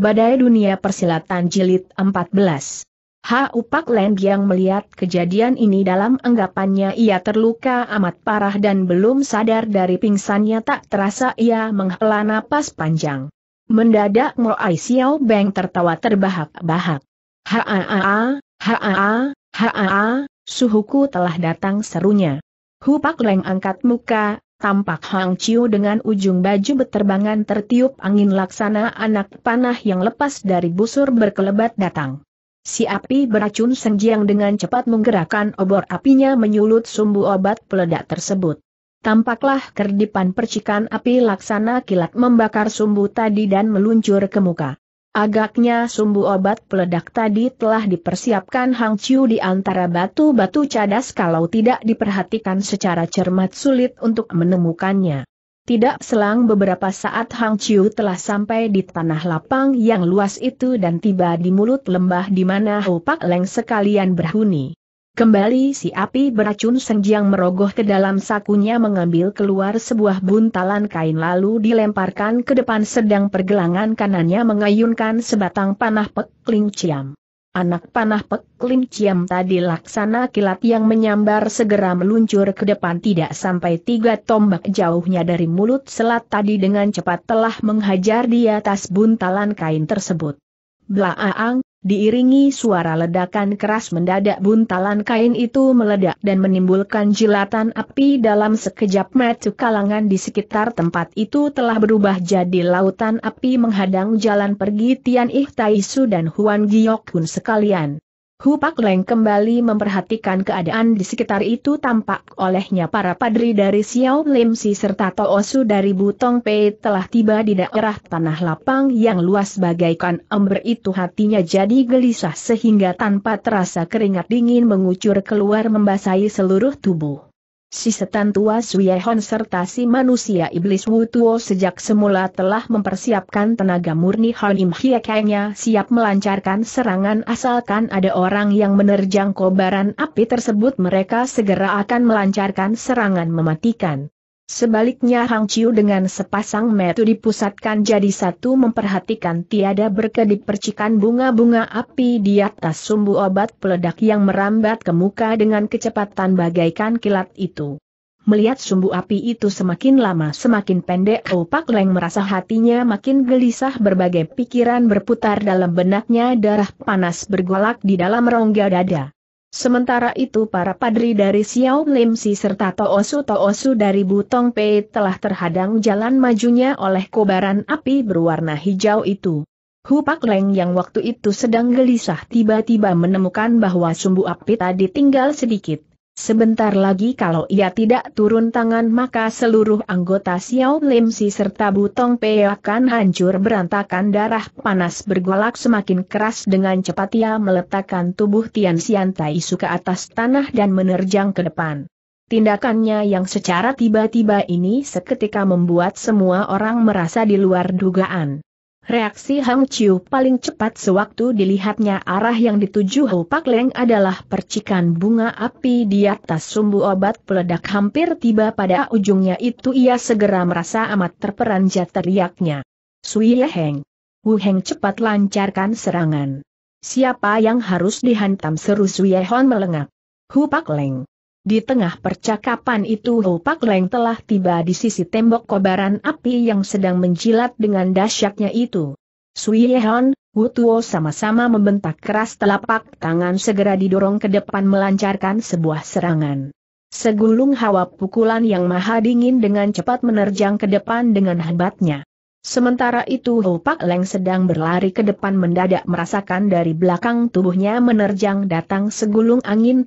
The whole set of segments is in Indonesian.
Badai Dunia Persilatan Jilid 14 Ha Upak Leng yang melihat kejadian ini dalam anggapannya ia terluka amat parah dan belum sadar dari pingsannya tak terasa ia menghela napas panjang. Mendadak Mo Ai Xiao Beng tertawa terbahak-bahak. Ha-a-a, ha-a-a, ha-a-a, suhuku telah datang serunya. Hu Pak Leng angkat muka, Tampak Hang Chiu dengan ujung baju beterbangan tertiup angin laksana anak panah yang lepas dari busur berkelebat datang. Si api beracun senjiang dengan cepat menggerakkan obor apinya menyulut sumbu obat peledak tersebut. Tampaklah kerdipan percikan api laksana kilat membakar sumbu tadi dan meluncur ke muka. Agaknya sumbu obat peledak tadi telah dipersiapkan Hang Chiu di antara batu-batu cadas kalau tidak diperhatikan secara cermat sulit untuk menemukannya. Tidak selang beberapa saat Hang Chiu telah sampai di tanah lapang yang luas itu dan tiba di mulut lembah di mana Pak Leng sekalian berhuni. Kembali si api beracun senjang merogoh ke dalam sakunya mengambil keluar sebuah buntalan kain lalu dilemparkan ke depan sedang pergelangan kanannya mengayunkan sebatang panah pek ciam. Anak panah pek ciam tadi laksana kilat yang menyambar segera meluncur ke depan tidak sampai tiga tombak jauhnya dari mulut selat tadi dengan cepat telah menghajar di atas buntalan kain tersebut. Blaaang, Diiringi suara ledakan keras mendadak buntalan kain itu meledak dan menimbulkan jilatan api dalam sekejap mata kalangan di sekitar tempat itu telah berubah jadi lautan api menghadang jalan pergi Tian Ih Taisu dan Huan Giok Hun sekalian. Hupak Leng kembali memperhatikan keadaan di sekitar itu tampak olehnya para padri dari Xiao Lim Si serta Toosu dari Butong Pei telah tiba di daerah tanah lapang yang luas bagaikan ember itu hatinya jadi gelisah sehingga tanpa terasa keringat dingin mengucur keluar membasahi seluruh tubuh. Si setan tua Suyehon serta si manusia iblis Wutuo sejak semula telah mempersiapkan tenaga murni Hanim Hiekengnya siap melancarkan serangan asalkan ada orang yang menerjang kobaran api tersebut mereka segera akan melancarkan serangan mematikan. Sebaliknya Hang Chiu dengan sepasang metu dipusatkan jadi satu memperhatikan tiada berkedip percikan bunga-bunga api di atas sumbu obat peledak yang merambat ke muka dengan kecepatan bagaikan kilat itu. Melihat sumbu api itu semakin lama semakin pendek Opak Pak Leng merasa hatinya makin gelisah berbagai pikiran berputar dalam benaknya darah panas bergolak di dalam rongga dada. Sementara itu para padri dari Xiao Limsi serta Toosu Toosu dari Butong Pei telah terhadang jalan majunya oleh kobaran api berwarna hijau itu. Hu Pak Leng yang waktu itu sedang gelisah tiba-tiba menemukan bahwa sumbu api tadi tinggal sedikit. Sebentar lagi kalau ia tidak turun tangan maka seluruh anggota Xiao Lim Si serta Butong Pei akan hancur berantakan darah panas bergolak semakin keras dengan cepat ia meletakkan tubuh Tian Xian Tai Su ke atas tanah dan menerjang ke depan. Tindakannya yang secara tiba-tiba ini seketika membuat semua orang merasa di luar dugaan. Reaksi Hang Chiu paling cepat sewaktu dilihatnya arah yang dituju Ho Pak Leng adalah percikan bunga api di atas sumbu obat peledak hampir tiba pada ujungnya itu ia segera merasa amat terperanjat teriaknya. Sui Heng. Wu Heng cepat lancarkan serangan. Siapa yang harus dihantam seru Sui Hon melengak. Hu Pak Leng. Di tengah percakapan itu Ho Pak Leng telah tiba di sisi tembok kobaran api yang sedang menjilat dengan dahsyatnya itu. Sui Yehon, Wu Tuo sama-sama membentak keras telapak tangan segera didorong ke depan melancarkan sebuah serangan. Segulung hawa pukulan yang maha dingin dengan cepat menerjang ke depan dengan hebatnya. Sementara itu Ho Pak Leng sedang berlari ke depan mendadak merasakan dari belakang tubuhnya menerjang datang segulung angin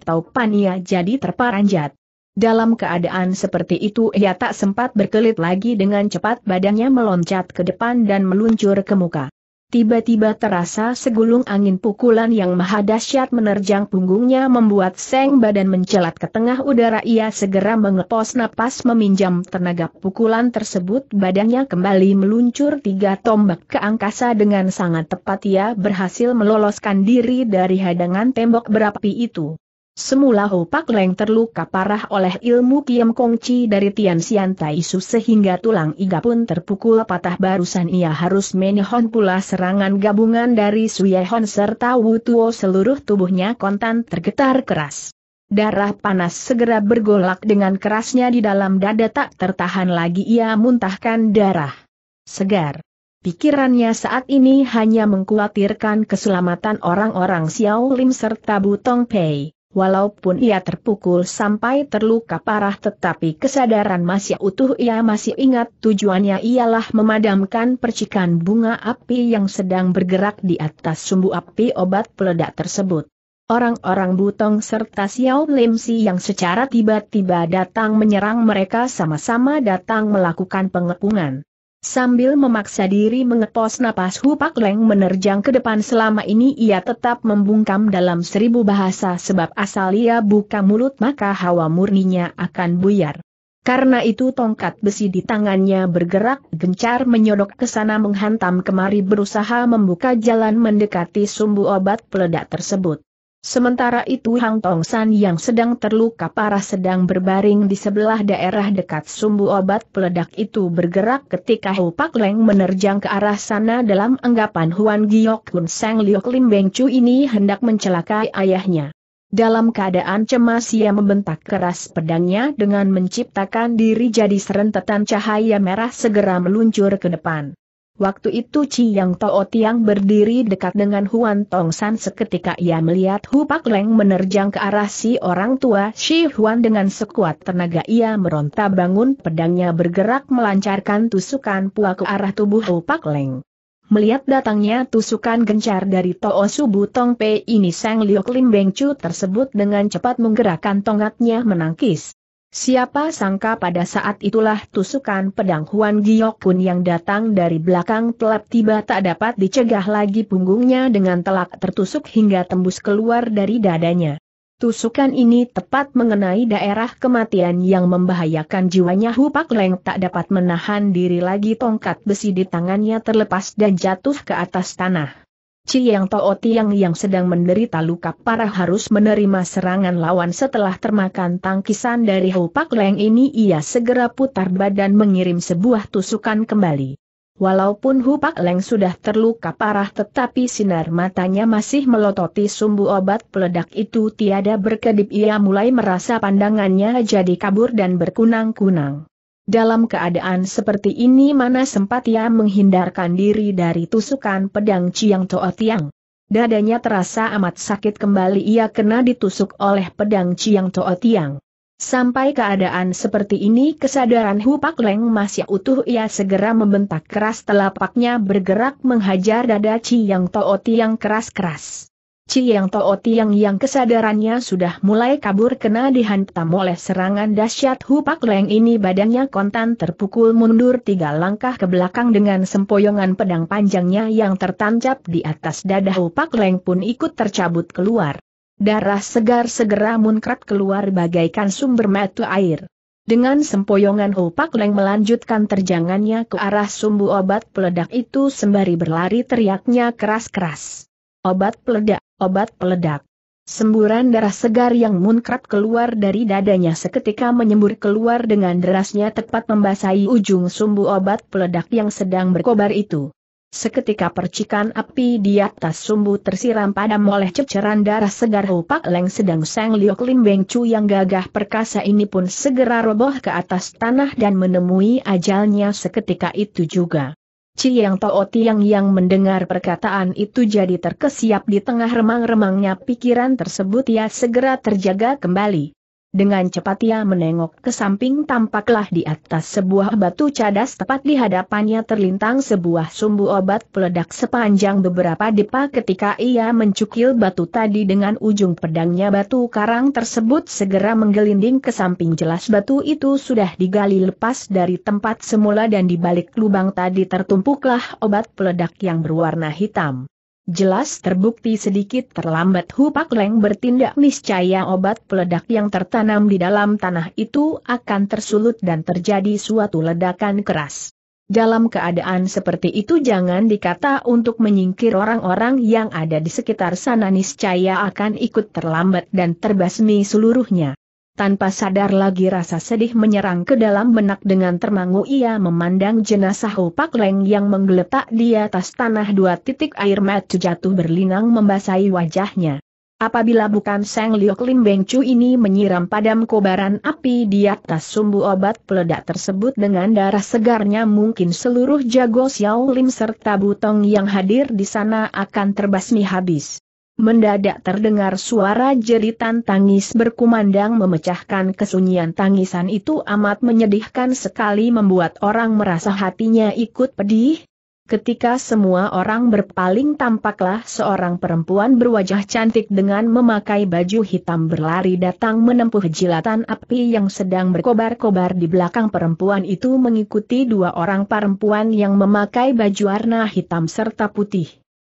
ia jadi terparanjat. Dalam keadaan seperti itu ia tak sempat berkelit lagi dengan cepat badannya meloncat ke depan dan meluncur ke muka. Tiba-tiba terasa segulung angin pukulan yang mahadasyat menerjang punggungnya membuat seng badan mencelat ke tengah udara ia segera mengepos napas meminjam tenaga pukulan tersebut badannya kembali meluncur tiga tombak ke angkasa dengan sangat tepat ia berhasil meloloskan diri dari hadangan tembok berapi itu. Semula Ho Pak Leng terluka parah oleh ilmu Kiam Kong Chi dari Tian Xian Tai Su sehingga tulang iga pun terpukul patah barusan ia harus menihon pula serangan gabungan dari Su Hon serta Wu Tuo seluruh tubuhnya kontan tergetar keras. Darah panas segera bergolak dengan kerasnya di dalam dada tak tertahan lagi ia muntahkan darah. Segar. Pikirannya saat ini hanya mengkhawatirkan keselamatan orang-orang Xiao Lim serta Butong Pei. Walaupun ia terpukul sampai terluka parah tetapi kesadaran masih utuh ia masih ingat tujuannya ialah memadamkan percikan bunga api yang sedang bergerak di atas sumbu api obat peledak tersebut. Orang-orang Butong serta Xiao Lim Limsi yang secara tiba-tiba datang menyerang mereka sama-sama datang melakukan pengepungan. Sambil memaksa diri mengepos napas Hu Pak Leng menerjang ke depan selama ini ia tetap membungkam dalam seribu bahasa sebab asal ia buka mulut maka hawa murninya akan buyar. Karena itu tongkat besi di tangannya bergerak gencar menyodok ke sana menghantam kemari berusaha membuka jalan mendekati sumbu obat peledak tersebut. Sementara itu Hang Tong San yang sedang terluka parah sedang berbaring di sebelah daerah dekat sumbu obat peledak itu bergerak ketika Hu Pak Leng menerjang ke arah sana dalam anggapan Huan Giok Kun Sang Liok Lim Beng Chu ini hendak mencelakai ayahnya. Dalam keadaan cemas ia membentak keras pedangnya dengan menciptakan diri jadi serentetan cahaya merah segera meluncur ke depan. Waktu itu yang Tao Tiang berdiri dekat dengan Huan Tong San seketika ia melihat Hu Pak Leng menerjang ke arah si orang tua Shi Huan dengan sekuat tenaga ia meronta bangun pedangnya bergerak melancarkan tusukan pua ke arah tubuh Hu Pak Leng. Melihat datangnya tusukan gencar dari Too Subu Tong Pei ini Sang Liu Lim Beng Chu tersebut dengan cepat menggerakkan tongkatnya menangkis. Siapa sangka pada saat itulah tusukan pedang Huan Giok pun yang datang dari belakang telap tiba tak dapat dicegah lagi punggungnya dengan telak tertusuk hingga tembus keluar dari dadanya. Tusukan ini tepat mengenai daerah kematian yang membahayakan jiwanya Hu Pak Leng tak dapat menahan diri lagi tongkat besi di tangannya terlepas dan jatuh ke atas tanah. Chiang Tao Tiang yang sedang menderita luka parah harus menerima serangan lawan setelah termakan tangkisan dari Hou Pak Leng ini ia segera putar badan mengirim sebuah tusukan kembali. Walaupun Hupak Pak Leng sudah terluka parah tetapi sinar matanya masih melototi sumbu obat peledak itu tiada berkedip ia mulai merasa pandangannya jadi kabur dan berkunang-kunang. Dalam keadaan seperti ini mana sempat ia menghindarkan diri dari tusukan pedang Ciang Toa Tiang. Dadanya terasa amat sakit kembali ia kena ditusuk oleh pedang Ciang Toa Tiang. Sampai keadaan seperti ini kesadaran Hu Pak Leng masih utuh ia segera membentak keras telapaknya bergerak menghajar dada Ciang Toa Tiang keras-keras. Yang Tao Tiang yang kesadarannya sudah mulai kabur kena dihantam oleh serangan dahsyat Hupak Leng ini badannya kontan terpukul mundur tiga langkah ke belakang dengan sempoyongan pedang panjangnya yang tertancap di atas dada Hupak Leng pun ikut tercabut keluar. Darah segar segera munkrat keluar bagaikan sumber mata air. Dengan sempoyongan Hupak Leng melanjutkan terjangannya ke arah sumbu obat peledak itu sembari berlari teriaknya keras-keras. Obat peledak obat peledak. Semburan darah segar yang munkrat keluar dari dadanya seketika menyembur keluar dengan derasnya tepat membasahi ujung sumbu obat peledak yang sedang berkobar itu. Seketika percikan api di atas sumbu tersiram padam oleh ceceran darah segar Pak Leng sedang Sang Liok Lim Beng Chu yang gagah perkasa ini pun segera roboh ke atas tanah dan menemui ajalnya seketika itu juga. Ciyang Tao Tiang yang mendengar perkataan itu jadi terkesiap di tengah remang-remangnya pikiran tersebut ia segera terjaga kembali. Dengan cepat ia menengok ke samping tampaklah di atas sebuah batu cadas tepat di hadapannya terlintang sebuah sumbu obat peledak sepanjang beberapa depa ketika ia mencukil batu tadi dengan ujung pedangnya batu karang tersebut segera menggelinding ke samping jelas batu itu sudah digali lepas dari tempat semula dan di balik lubang tadi tertumpuklah obat peledak yang berwarna hitam. Jelas terbukti sedikit terlambat Pak Leng bertindak niscaya obat peledak yang tertanam di dalam tanah itu akan tersulut dan terjadi suatu ledakan keras. Dalam keadaan seperti itu jangan dikata untuk menyingkir orang-orang yang ada di sekitar sana niscaya akan ikut terlambat dan terbasmi seluruhnya tanpa sadar lagi rasa sedih menyerang ke dalam benak dengan termangu ia memandang jenazah Upak Leng yang menggeletak di atas tanah dua titik air mata jatuh berlinang membasahi wajahnya. Apabila bukan Seng Liok Lim Beng Chu ini menyiram padam kobaran api di atas sumbu obat peledak tersebut dengan darah segarnya mungkin seluruh jago Xiao Lim serta Butong yang hadir di sana akan terbasmi habis. Mendadak terdengar suara jeritan tangis berkumandang memecahkan kesunyian tangisan itu amat menyedihkan sekali membuat orang merasa hatinya ikut pedih. Ketika semua orang berpaling tampaklah seorang perempuan berwajah cantik dengan memakai baju hitam berlari datang menempuh jilatan api yang sedang berkobar-kobar di belakang perempuan itu mengikuti dua orang perempuan yang memakai baju warna hitam serta putih.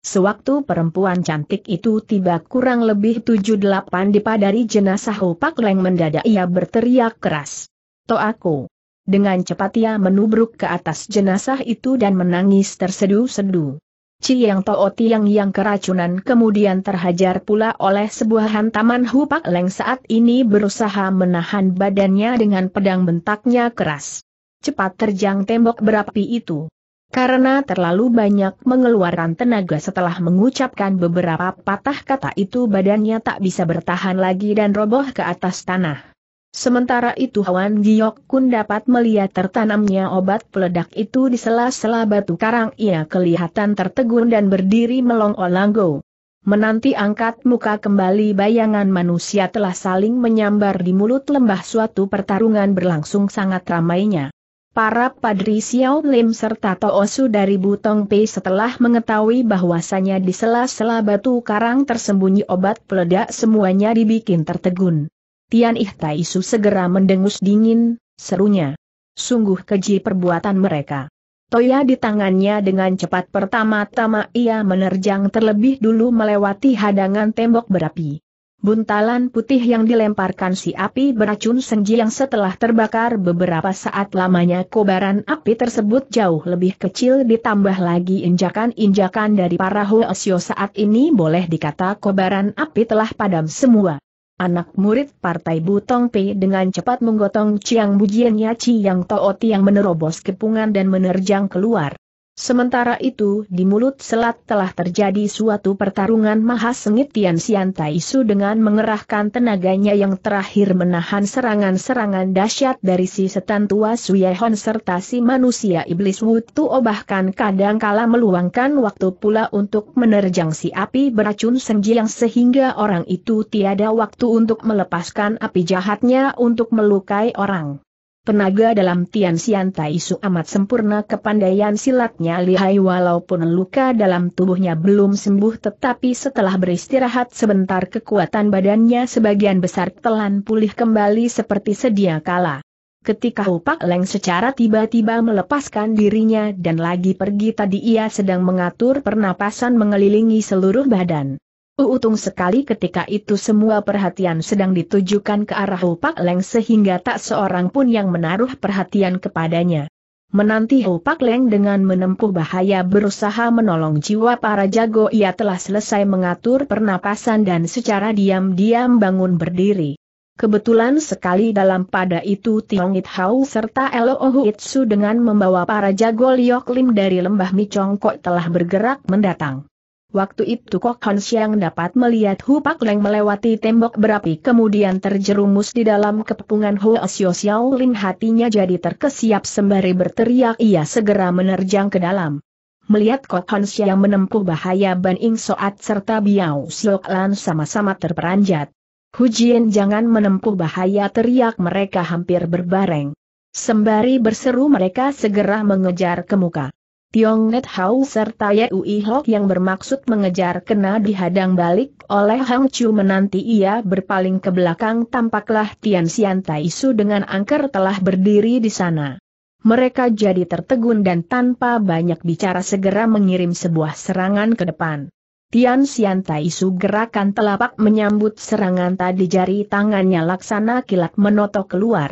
Sewaktu perempuan cantik itu tiba kurang lebih tujuh delapan dipadari jenazah hupak Leng mendadak ia berteriak keras. To aku! Dengan cepat ia menubruk ke atas jenazah itu dan menangis tersedu-sedu. yang Too Tiang yang keracunan kemudian terhajar pula oleh sebuah hantaman Hupak Leng saat ini berusaha menahan badannya dengan pedang bentaknya keras. Cepat terjang tembok berapi itu. Karena terlalu banyak mengeluarkan tenaga setelah mengucapkan beberapa patah kata itu badannya tak bisa bertahan lagi dan roboh ke atas tanah. Sementara itu Hwan Giok Kun dapat melihat tertanamnya obat peledak itu di sela-sela batu karang ia kelihatan tertegun dan berdiri melongo-langgo. Menanti angkat muka kembali bayangan manusia telah saling menyambar di mulut lembah suatu pertarungan berlangsung sangat ramainya. Para Padri Xiao Lim serta Toosu dari Butong Pei setelah mengetahui bahwasanya di sela-sela batu karang tersembunyi obat peledak semuanya dibikin tertegun. Tian Ih Su segera mendengus dingin, serunya. Sungguh keji perbuatan mereka. Toya di tangannya dengan cepat pertama-tama ia menerjang terlebih dulu melewati hadangan tembok berapi. Buntalan putih yang dilemparkan si api beracun senji yang setelah terbakar beberapa saat lamanya kobaran api tersebut jauh lebih kecil ditambah lagi injakan-injakan dari para Hoesio saat ini boleh dikata kobaran api telah padam semua. Anak murid partai Butong P dengan cepat menggotong Chiang Bujian Yaci yang Tooti yang menerobos kepungan dan menerjang keluar. Sementara itu di mulut selat telah terjadi suatu pertarungan maha sengit Tian Xian Su dengan mengerahkan tenaganya yang terakhir menahan serangan-serangan dahsyat dari si setan tua Suyehon serta si manusia iblis Wu Tuo oh, bahkan kadang kala meluangkan waktu pula untuk menerjang si api beracun yang sehingga orang itu tiada waktu untuk melepaskan api jahatnya untuk melukai orang. Tenaga dalam Tian Xian Tai amat sempurna kepandaian silatnya lihai walaupun luka dalam tubuhnya belum sembuh tetapi setelah beristirahat sebentar kekuatan badannya sebagian besar telan pulih kembali seperti sedia kala. Ketika Hupak Leng secara tiba-tiba melepaskan dirinya dan lagi pergi tadi ia sedang mengatur pernapasan mengelilingi seluruh badan. Uutung sekali ketika itu semua perhatian sedang ditujukan ke arah Hu Pak Leng sehingga tak seorang pun yang menaruh perhatian kepadanya. Menanti Hu Pak Leng dengan menempuh bahaya berusaha menolong jiwa para jago ia telah selesai mengatur pernapasan dan secara diam-diam bangun berdiri. Kebetulan sekali dalam pada itu Tiong It Hau serta Elo Itsu dengan membawa para jago Liok Lim dari lembah Micongkok telah bergerak mendatang. Waktu itu Kok Hansiang dapat melihat Hu Pak Leng melewati tembok berapi kemudian terjerumus di dalam kepungan Hu Xiao Xiao Lin hatinya jadi terkesiap sembari berteriak ia segera menerjang ke dalam. Melihat Kok Hansiang menempuh bahaya Ban Ing Soat serta Biao Siok Lan sama-sama terperanjat. Hu Jien jangan menempuh bahaya teriak mereka hampir berbareng. Sembari berseru mereka segera mengejar ke muka. Tiong Net Hau serta Ui Hok yang bermaksud mengejar kena dihadang balik oleh Hang Chu menanti ia berpaling ke belakang tampaklah Tian Xian Tai Su dengan angker telah berdiri di sana. Mereka jadi tertegun dan tanpa banyak bicara segera mengirim sebuah serangan ke depan. Tian Xian Tai Su gerakan telapak menyambut serangan tadi jari tangannya laksana kilat menotok keluar.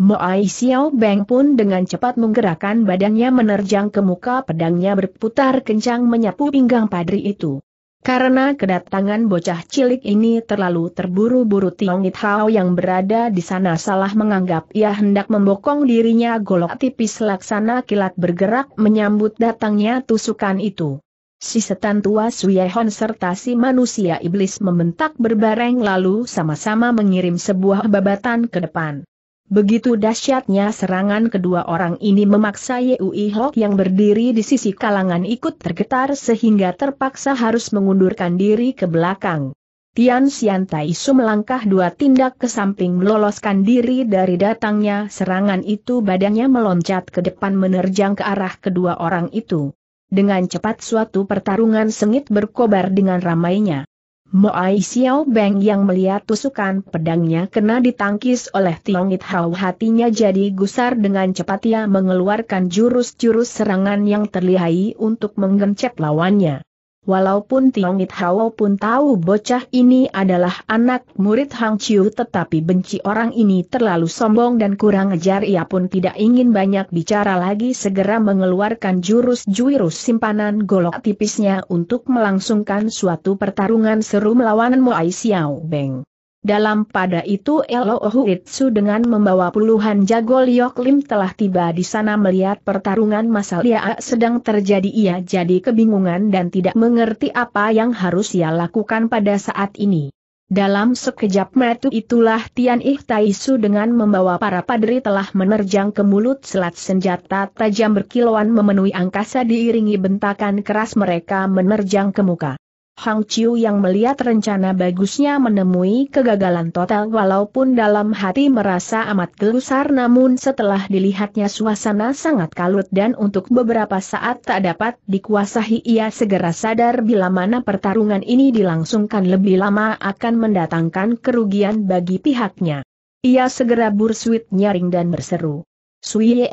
Moai Xiao Beng pun dengan cepat menggerakkan badannya menerjang ke muka pedangnya berputar kencang menyapu pinggang padri itu. Karena kedatangan bocah cilik ini terlalu terburu-buru Tiong It Hao yang berada di sana salah menganggap ia hendak membokong dirinya golok tipis laksana kilat bergerak menyambut datangnya tusukan itu. Si setan tua Suyehon serta si manusia iblis membentak berbareng lalu sama-sama mengirim sebuah babatan ke depan. Begitu dahsyatnya serangan kedua orang ini memaksa Yui Hok yang berdiri di sisi kalangan ikut tergetar sehingga terpaksa harus mengundurkan diri ke belakang. Tian Xian Tai Su melangkah dua tindak ke samping meloloskan diri dari datangnya serangan itu badannya meloncat ke depan menerjang ke arah kedua orang itu. Dengan cepat suatu pertarungan sengit berkobar dengan ramainya. Moai Xiao Beng yang melihat tusukan pedangnya kena ditangkis oleh Tiong It Hao hatinya jadi gusar dengan cepat ia mengeluarkan jurus-jurus serangan yang terlihai untuk menggencet lawannya. Walaupun Tiong It Hao pun tahu bocah ini adalah anak murid Hang Chiu tetapi benci orang ini terlalu sombong dan kurang ajar ia pun tidak ingin banyak bicara lagi segera mengeluarkan jurus-jurus simpanan golok tipisnya untuk melangsungkan suatu pertarungan seru melawan Moai Xiao Beng. Dalam pada itu Elohuitsu dengan membawa puluhan jago Liok Lim telah tiba di sana melihat pertarungan masal Lia sedang terjadi ia jadi kebingungan dan tidak mengerti apa yang harus ia lakukan pada saat ini. Dalam sekejap metu itulah Tian Ih dengan membawa para padri telah menerjang ke mulut selat senjata tajam berkilauan memenuhi angkasa diiringi bentakan keras mereka menerjang ke muka. Hang Chiu yang melihat rencana bagusnya menemui kegagalan total walaupun dalam hati merasa amat gelusar namun setelah dilihatnya suasana sangat kalut dan untuk beberapa saat tak dapat dikuasahi ia segera sadar bila mana pertarungan ini dilangsungkan lebih lama akan mendatangkan kerugian bagi pihaknya. Ia segera bersuit nyaring dan berseru. Sui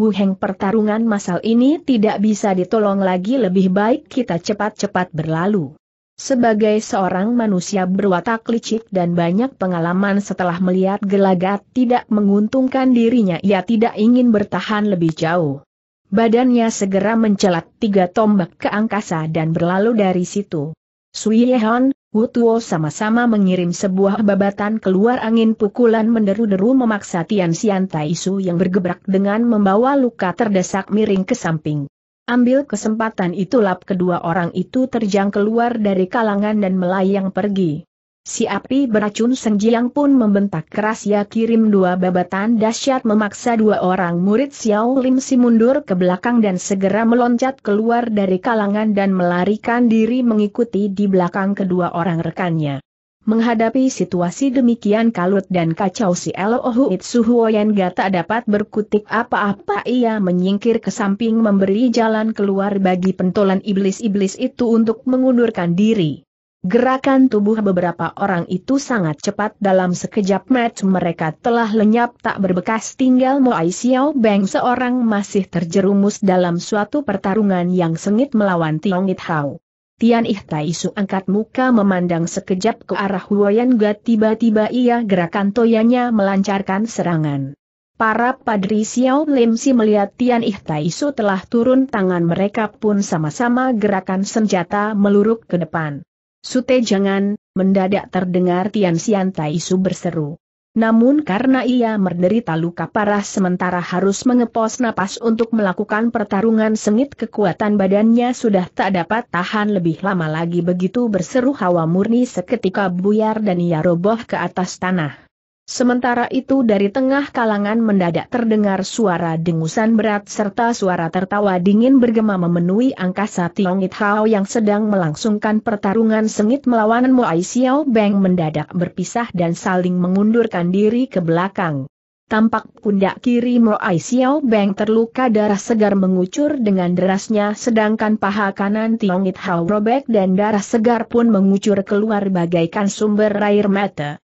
Wu Heng, pertarungan masal ini tidak bisa ditolong lagi lebih baik kita cepat-cepat berlalu. Sebagai seorang manusia berwatak licik dan banyak pengalaman setelah melihat gelagat tidak menguntungkan dirinya ia tidak ingin bertahan lebih jauh. Badannya segera mencelat tiga tombak ke angkasa dan berlalu dari situ. Sui Yehan, Wutuo sama-sama mengirim sebuah babatan keluar angin pukulan menderu-deru memaksa Tian Xian Su yang bergebrak dengan membawa luka terdesak miring ke samping. Ambil kesempatan itu lap kedua orang itu terjang keluar dari kalangan dan melayang pergi. Si api beracun senjiang pun membentak keras ya kirim dua babatan dahsyat memaksa dua orang murid Xiao Lim si mundur ke belakang dan segera meloncat keluar dari kalangan dan melarikan diri mengikuti di belakang kedua orang rekannya. Menghadapi situasi demikian kalut dan kacau si Elohu Itsuhuoyenga tak dapat berkutik apa-apa ia menyingkir ke samping memberi jalan keluar bagi pentolan iblis-iblis itu untuk mengundurkan diri. Gerakan tubuh beberapa orang itu sangat cepat dalam sekejap match mereka telah lenyap tak berbekas tinggal Moai Xiao Beng seorang masih terjerumus dalam suatu pertarungan yang sengit melawan Tiong It Hao. Tian Ih Tai Su angkat muka memandang sekejap ke arah Huoyan Gat tiba-tiba ia gerakan toyanya melancarkan serangan. Para padri Xiao Lim Si melihat Tian Ih Tai Su telah turun tangan mereka pun sama-sama gerakan senjata meluruk ke depan. Sute jangan, mendadak terdengar Tian Xian Tai Su berseru. Namun karena ia menderita luka parah sementara harus mengepos napas untuk melakukan pertarungan sengit kekuatan badannya sudah tak dapat tahan lebih lama lagi begitu berseru hawa murni seketika buyar dan ia roboh ke atas tanah. Sementara itu dari tengah kalangan mendadak terdengar suara dengusan berat serta suara tertawa dingin bergema memenuhi angkasa It Hao yang sedang melangsungkan pertarungan sengit melawan Muai Xiao Beng mendadak berpisah dan saling mengundurkan diri ke belakang. Tampak pundak kiri Muai Xiao Beng terluka darah segar mengucur dengan derasnya sedangkan paha kanan It Hao robek dan darah segar pun mengucur keluar bagaikan sumber air mata.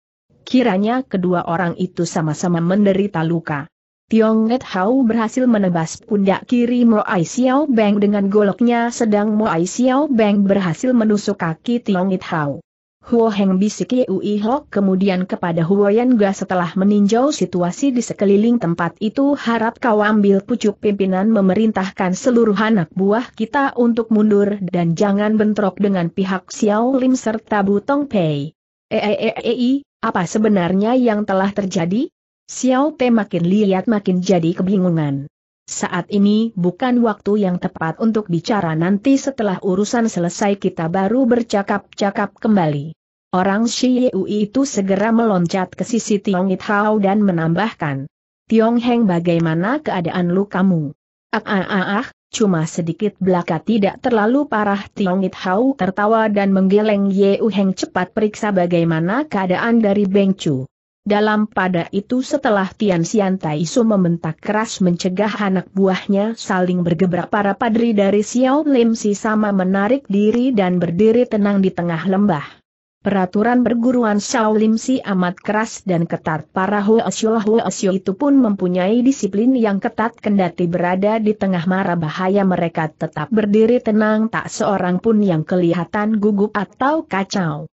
Kiranya kedua orang itu sama-sama menderita luka. Tiong Net Hao berhasil menebas pundak kiri Moai Xiao Beng dengan goloknya sedang Moai Xiao Beng berhasil menusuk kaki Tiong Net Hao. Huo Heng bisik Yui Hok kemudian kepada Huo Yan Ga setelah meninjau situasi di sekeliling tempat itu harap kau ambil pucuk pimpinan memerintahkan seluruh anak buah kita untuk mundur dan jangan bentrok dengan pihak Xiao Lim serta Butong Pei. -e, e, e, e apa sebenarnya yang telah terjadi? Xiao Te makin lihat makin jadi kebingungan. Saat ini bukan waktu yang tepat untuk bicara nanti setelah urusan selesai kita baru bercakap-cakap kembali. Orang Shi Yui itu segera meloncat ke sisi Tiong It Hao dan menambahkan. Tiong Heng bagaimana keadaan lu Ah ah ah ah, cuma sedikit belaka tidak terlalu parah Tiongit Hau tertawa dan menggeleng Ye Heng cepat periksa bagaimana keadaan dari Beng Chu. Dalam pada itu setelah Tian Xian Tai Su membentak keras mencegah anak buahnya saling bergebrak para padri dari Xiao Lim Si sama menarik diri dan berdiri tenang di tengah lembah. Peraturan perguruan Shaolin si amat keras dan ketat. Para Huo Huasyo itu pun mempunyai disiplin yang ketat kendati berada di tengah mara bahaya mereka tetap berdiri tenang tak seorang pun yang kelihatan gugup atau kacau.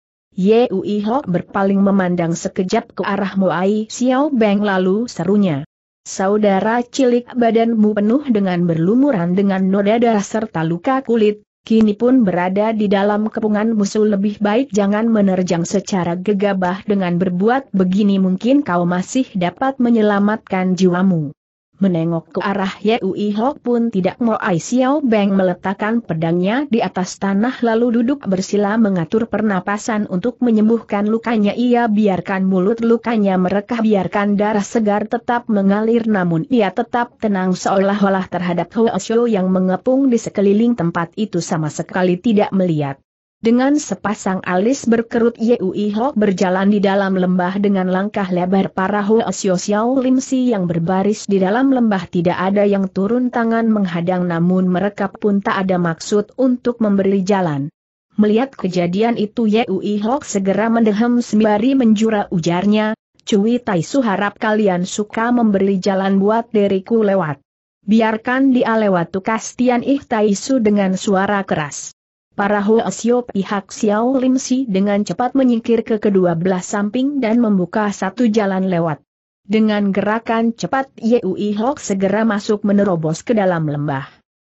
Ui Ho berpaling memandang sekejap ke arah Muai Xiao Beng lalu serunya. Saudara cilik badanmu penuh dengan berlumuran dengan noda darah serta luka kulit, kini pun berada di dalam kepungan musuh lebih baik jangan menerjang secara gegabah dengan berbuat begini mungkin kau masih dapat menyelamatkan jiwamu. Menengok ke arah Yui Hok pun tidak mau Ai Xiao Beng meletakkan pedangnya di atas tanah lalu duduk bersila mengatur pernapasan untuk menyembuhkan lukanya ia biarkan mulut lukanya merekah biarkan darah segar tetap mengalir namun ia tetap tenang seolah-olah terhadap Hua Xiao yang mengepung di sekeliling tempat itu sama sekali tidak melihat. Dengan sepasang alis berkerut Yui Hok berjalan di dalam lembah dengan langkah lebar para Hoa Xiao Limsi Lim Si yang berbaris di dalam lembah tidak ada yang turun tangan menghadang namun mereka pun tak ada maksud untuk memberi jalan. Melihat kejadian itu Yui Hok segera mendehem sembari menjura ujarnya, Cui Tai Su harap kalian suka memberi jalan buat diriku lewat. Biarkan dia lewat tukas Tian Ih Tai dengan suara keras para Hoesio pihak Xiao Lim Si dengan cepat menyingkir ke kedua belah samping dan membuka satu jalan lewat. Dengan gerakan cepat Yui Hok segera masuk menerobos ke dalam lembah.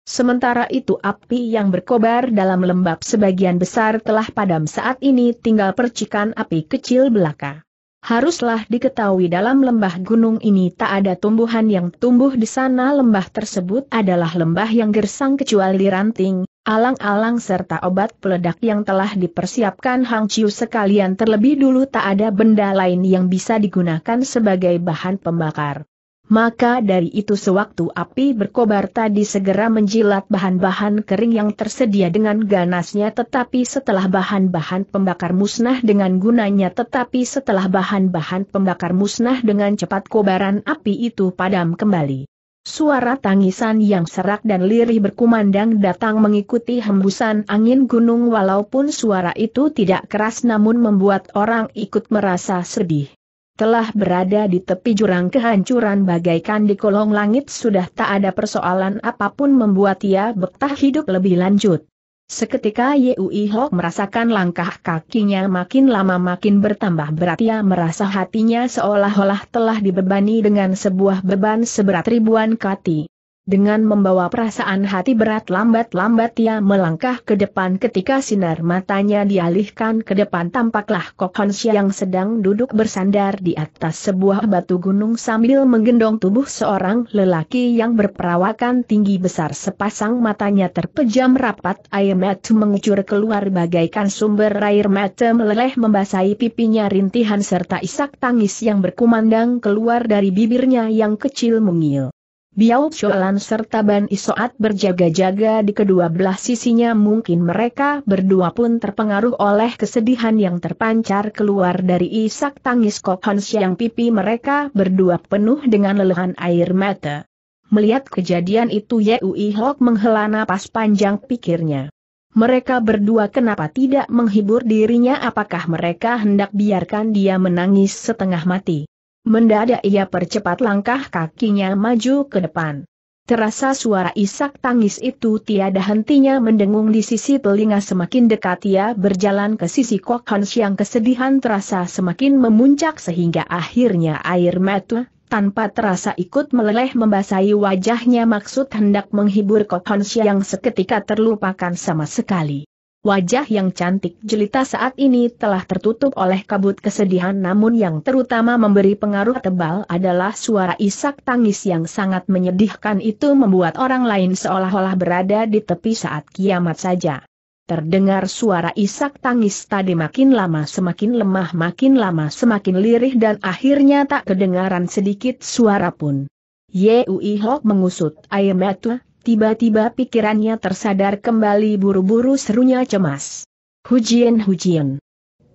Sementara itu api yang berkobar dalam lembab sebagian besar telah padam saat ini tinggal percikan api kecil belaka. Haruslah diketahui dalam lembah gunung ini tak ada tumbuhan yang tumbuh di sana lembah tersebut adalah lembah yang gersang kecuali ranting, Alang-alang serta obat peledak yang telah dipersiapkan Hang Chiu sekalian terlebih dulu tak ada benda lain yang bisa digunakan sebagai bahan pembakar. Maka dari itu sewaktu api berkobar tadi segera menjilat bahan-bahan kering yang tersedia dengan ganasnya tetapi setelah bahan-bahan pembakar musnah dengan gunanya tetapi setelah bahan-bahan pembakar musnah dengan cepat kobaran api itu padam kembali. Suara tangisan yang serak dan lirih berkumandang datang mengikuti hembusan angin gunung walaupun suara itu tidak keras namun membuat orang ikut merasa sedih. Telah berada di tepi jurang kehancuran bagaikan di kolong langit sudah tak ada persoalan apapun membuat ia betah hidup lebih lanjut. Seketika Yui Hok merasakan langkah kakinya makin lama makin bertambah berat ia merasa hatinya seolah-olah telah dibebani dengan sebuah beban seberat ribuan kati. Dengan membawa perasaan hati berat lambat-lambat ia melangkah ke depan ketika sinar matanya dialihkan ke depan tampaklah Kokonsia yang sedang duduk bersandar di atas sebuah batu gunung sambil menggendong tubuh seorang lelaki yang berperawakan tinggi besar sepasang matanya terpejam rapat air mata mengucur keluar bagaikan sumber air mata meleleh membasahi pipinya rintihan serta isak tangis yang berkumandang keluar dari bibirnya yang kecil mungil. Biao Chualan serta Ban Isoat berjaga-jaga di kedua belah sisinya mungkin mereka berdua pun terpengaruh oleh kesedihan yang terpancar keluar dari isak tangis Kok yang Siang pipi mereka berdua penuh dengan lelehan air mata. Melihat kejadian itu Yui Hok menghela napas panjang pikirnya. Mereka berdua kenapa tidak menghibur dirinya apakah mereka hendak biarkan dia menangis setengah mati. Mendadak ia percepat langkah kakinya maju ke depan. Terasa suara isak tangis itu tiada hentinya mendengung di sisi telinga semakin dekat ia berjalan ke sisi Kok Hans yang kesedihan terasa semakin memuncak sehingga akhirnya air mata tanpa terasa ikut meleleh membasahi wajahnya maksud hendak menghibur Kok Hans yang seketika terlupakan sama sekali. Wajah yang cantik jelita saat ini telah tertutup oleh kabut kesedihan namun yang terutama memberi pengaruh tebal adalah suara isak tangis yang sangat menyedihkan itu membuat orang lain seolah-olah berada di tepi saat kiamat saja. Terdengar suara isak tangis tadi makin lama semakin lemah makin lama semakin lirih dan akhirnya tak kedengaran sedikit suara pun. Yui Hok mengusut air mata, Tiba-tiba pikirannya tersadar kembali buru-buru serunya cemas. Hujian Hujian.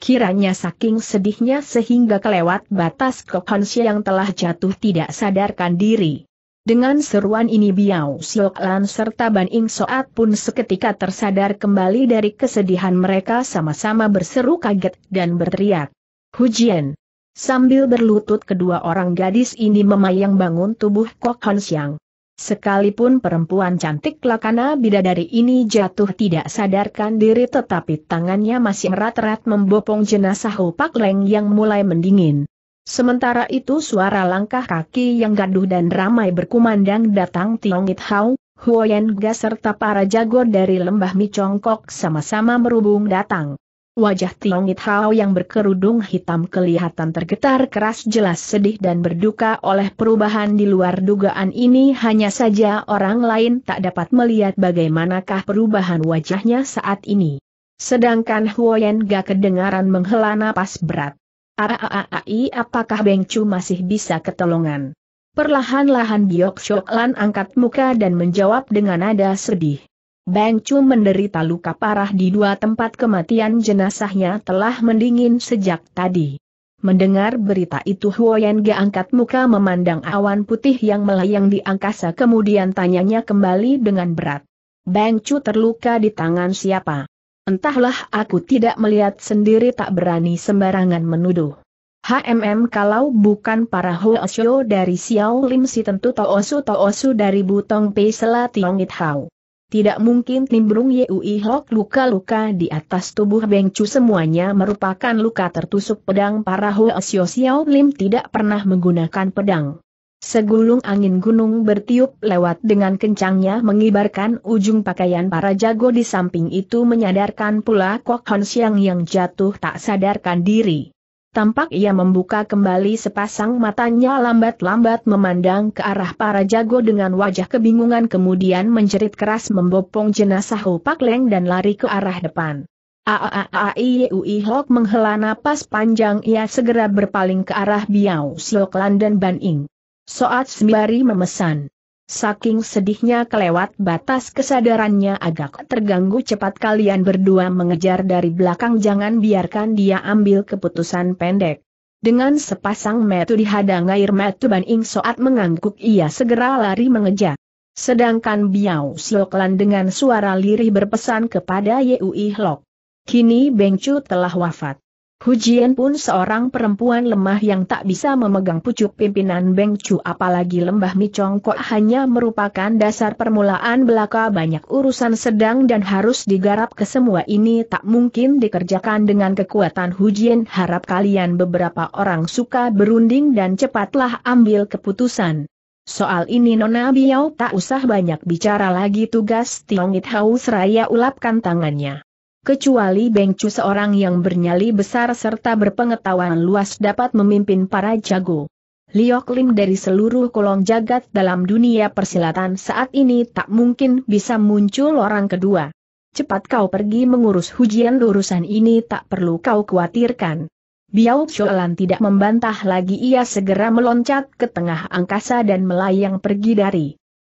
Kiranya saking sedihnya sehingga kelewat batas Kokonsi yang telah jatuh tidak sadarkan diri. Dengan seruan ini Biao Siok Lan serta Ban Ing Soat pun seketika tersadar kembali dari kesedihan mereka sama-sama berseru kaget dan berteriak. Hujian. Sambil berlutut kedua orang gadis ini memayang bangun tubuh Hon Siang. Sekalipun perempuan cantik lakana bidadari ini jatuh tidak sadarkan diri tetapi tangannya masih erat-erat membopong jenazah Hopak Leng yang mulai mendingin. Sementara itu suara langkah kaki yang gaduh dan ramai berkumandang datang Tiongit Hao, Huoyen Ga serta para jago dari lembah Micongkok sama-sama merubung datang. Wajah Tiong Hao yang berkerudung hitam kelihatan tergetar keras jelas sedih dan berduka oleh perubahan di luar dugaan ini hanya saja orang lain tak dapat melihat bagaimanakah perubahan wajahnya saat ini. Sedangkan Huoyen gak kedengaran menghela napas berat. Aaai ah, ah, ah, apakah Beng Chu masih bisa ketolongan? Perlahan-lahan Biok Shok angkat muka dan menjawab dengan nada sedih. Bang Chu menderita luka parah di dua tempat kematian jenazahnya telah mendingin sejak tadi. Mendengar berita itu Huoyan Ge angkat muka memandang awan putih yang melayang di angkasa kemudian tanyanya kembali dengan berat. Bang Chu terluka di tangan siapa? Entahlah aku tidak melihat sendiri tak berani sembarangan menuduh. HMM kalau bukan para Hoosyo dari Xiao Lim si tentu Toosu Toosu dari Butong Pei Selationg Hao. Tidak mungkin timbrung Yui Hok luka-luka di atas tubuh Beng Chu semuanya merupakan luka tertusuk pedang para Huo Xiao Xiao Lim tidak pernah menggunakan pedang. Segulung angin gunung bertiup lewat dengan kencangnya mengibarkan ujung pakaian para jago di samping itu menyadarkan pula Kok Hon Siang yang jatuh tak sadarkan diri. Tampak ia membuka kembali sepasang matanya lambat-lambat memandang ke arah para jago dengan wajah kebingungan kemudian menjerit keras membopong jenazah Ho Leng dan lari ke arah depan. Aaaiyui Hok menghela napas panjang ia segera berpaling ke arah Biao Lan dan Ban Ing. Soat sembari memesan. Saking sedihnya kelewat batas kesadarannya agak terganggu cepat kalian berdua mengejar dari belakang jangan biarkan dia ambil keputusan pendek. Dengan sepasang metu dihadang air metu Ban Ing Soat mengangguk ia segera lari mengejar. Sedangkan Biao sioklan dengan suara lirih berpesan kepada Yui Hlok. Kini Beng telah wafat. Hujian pun seorang perempuan lemah yang tak bisa memegang pucuk pimpinan Beng Chu apalagi lembah Micongkok Kok hanya merupakan dasar permulaan belaka banyak urusan sedang dan harus digarap ke semua ini tak mungkin dikerjakan dengan kekuatan Hujian harap kalian beberapa orang suka berunding dan cepatlah ambil keputusan. Soal ini Nona Biao tak usah banyak bicara lagi tugas Tiong It Hau seraya ulapkan tangannya kecuali Beng Bengcu seorang yang bernyali besar serta berpengetahuan luas dapat memimpin para jago. Liok Lim dari seluruh kolong jagat dalam dunia persilatan saat ini tak mungkin bisa muncul orang kedua. Cepat kau pergi mengurus hujian urusan ini tak perlu kau khawatirkan. Biao Sholan tidak membantah lagi ia segera meloncat ke tengah angkasa dan melayang pergi dari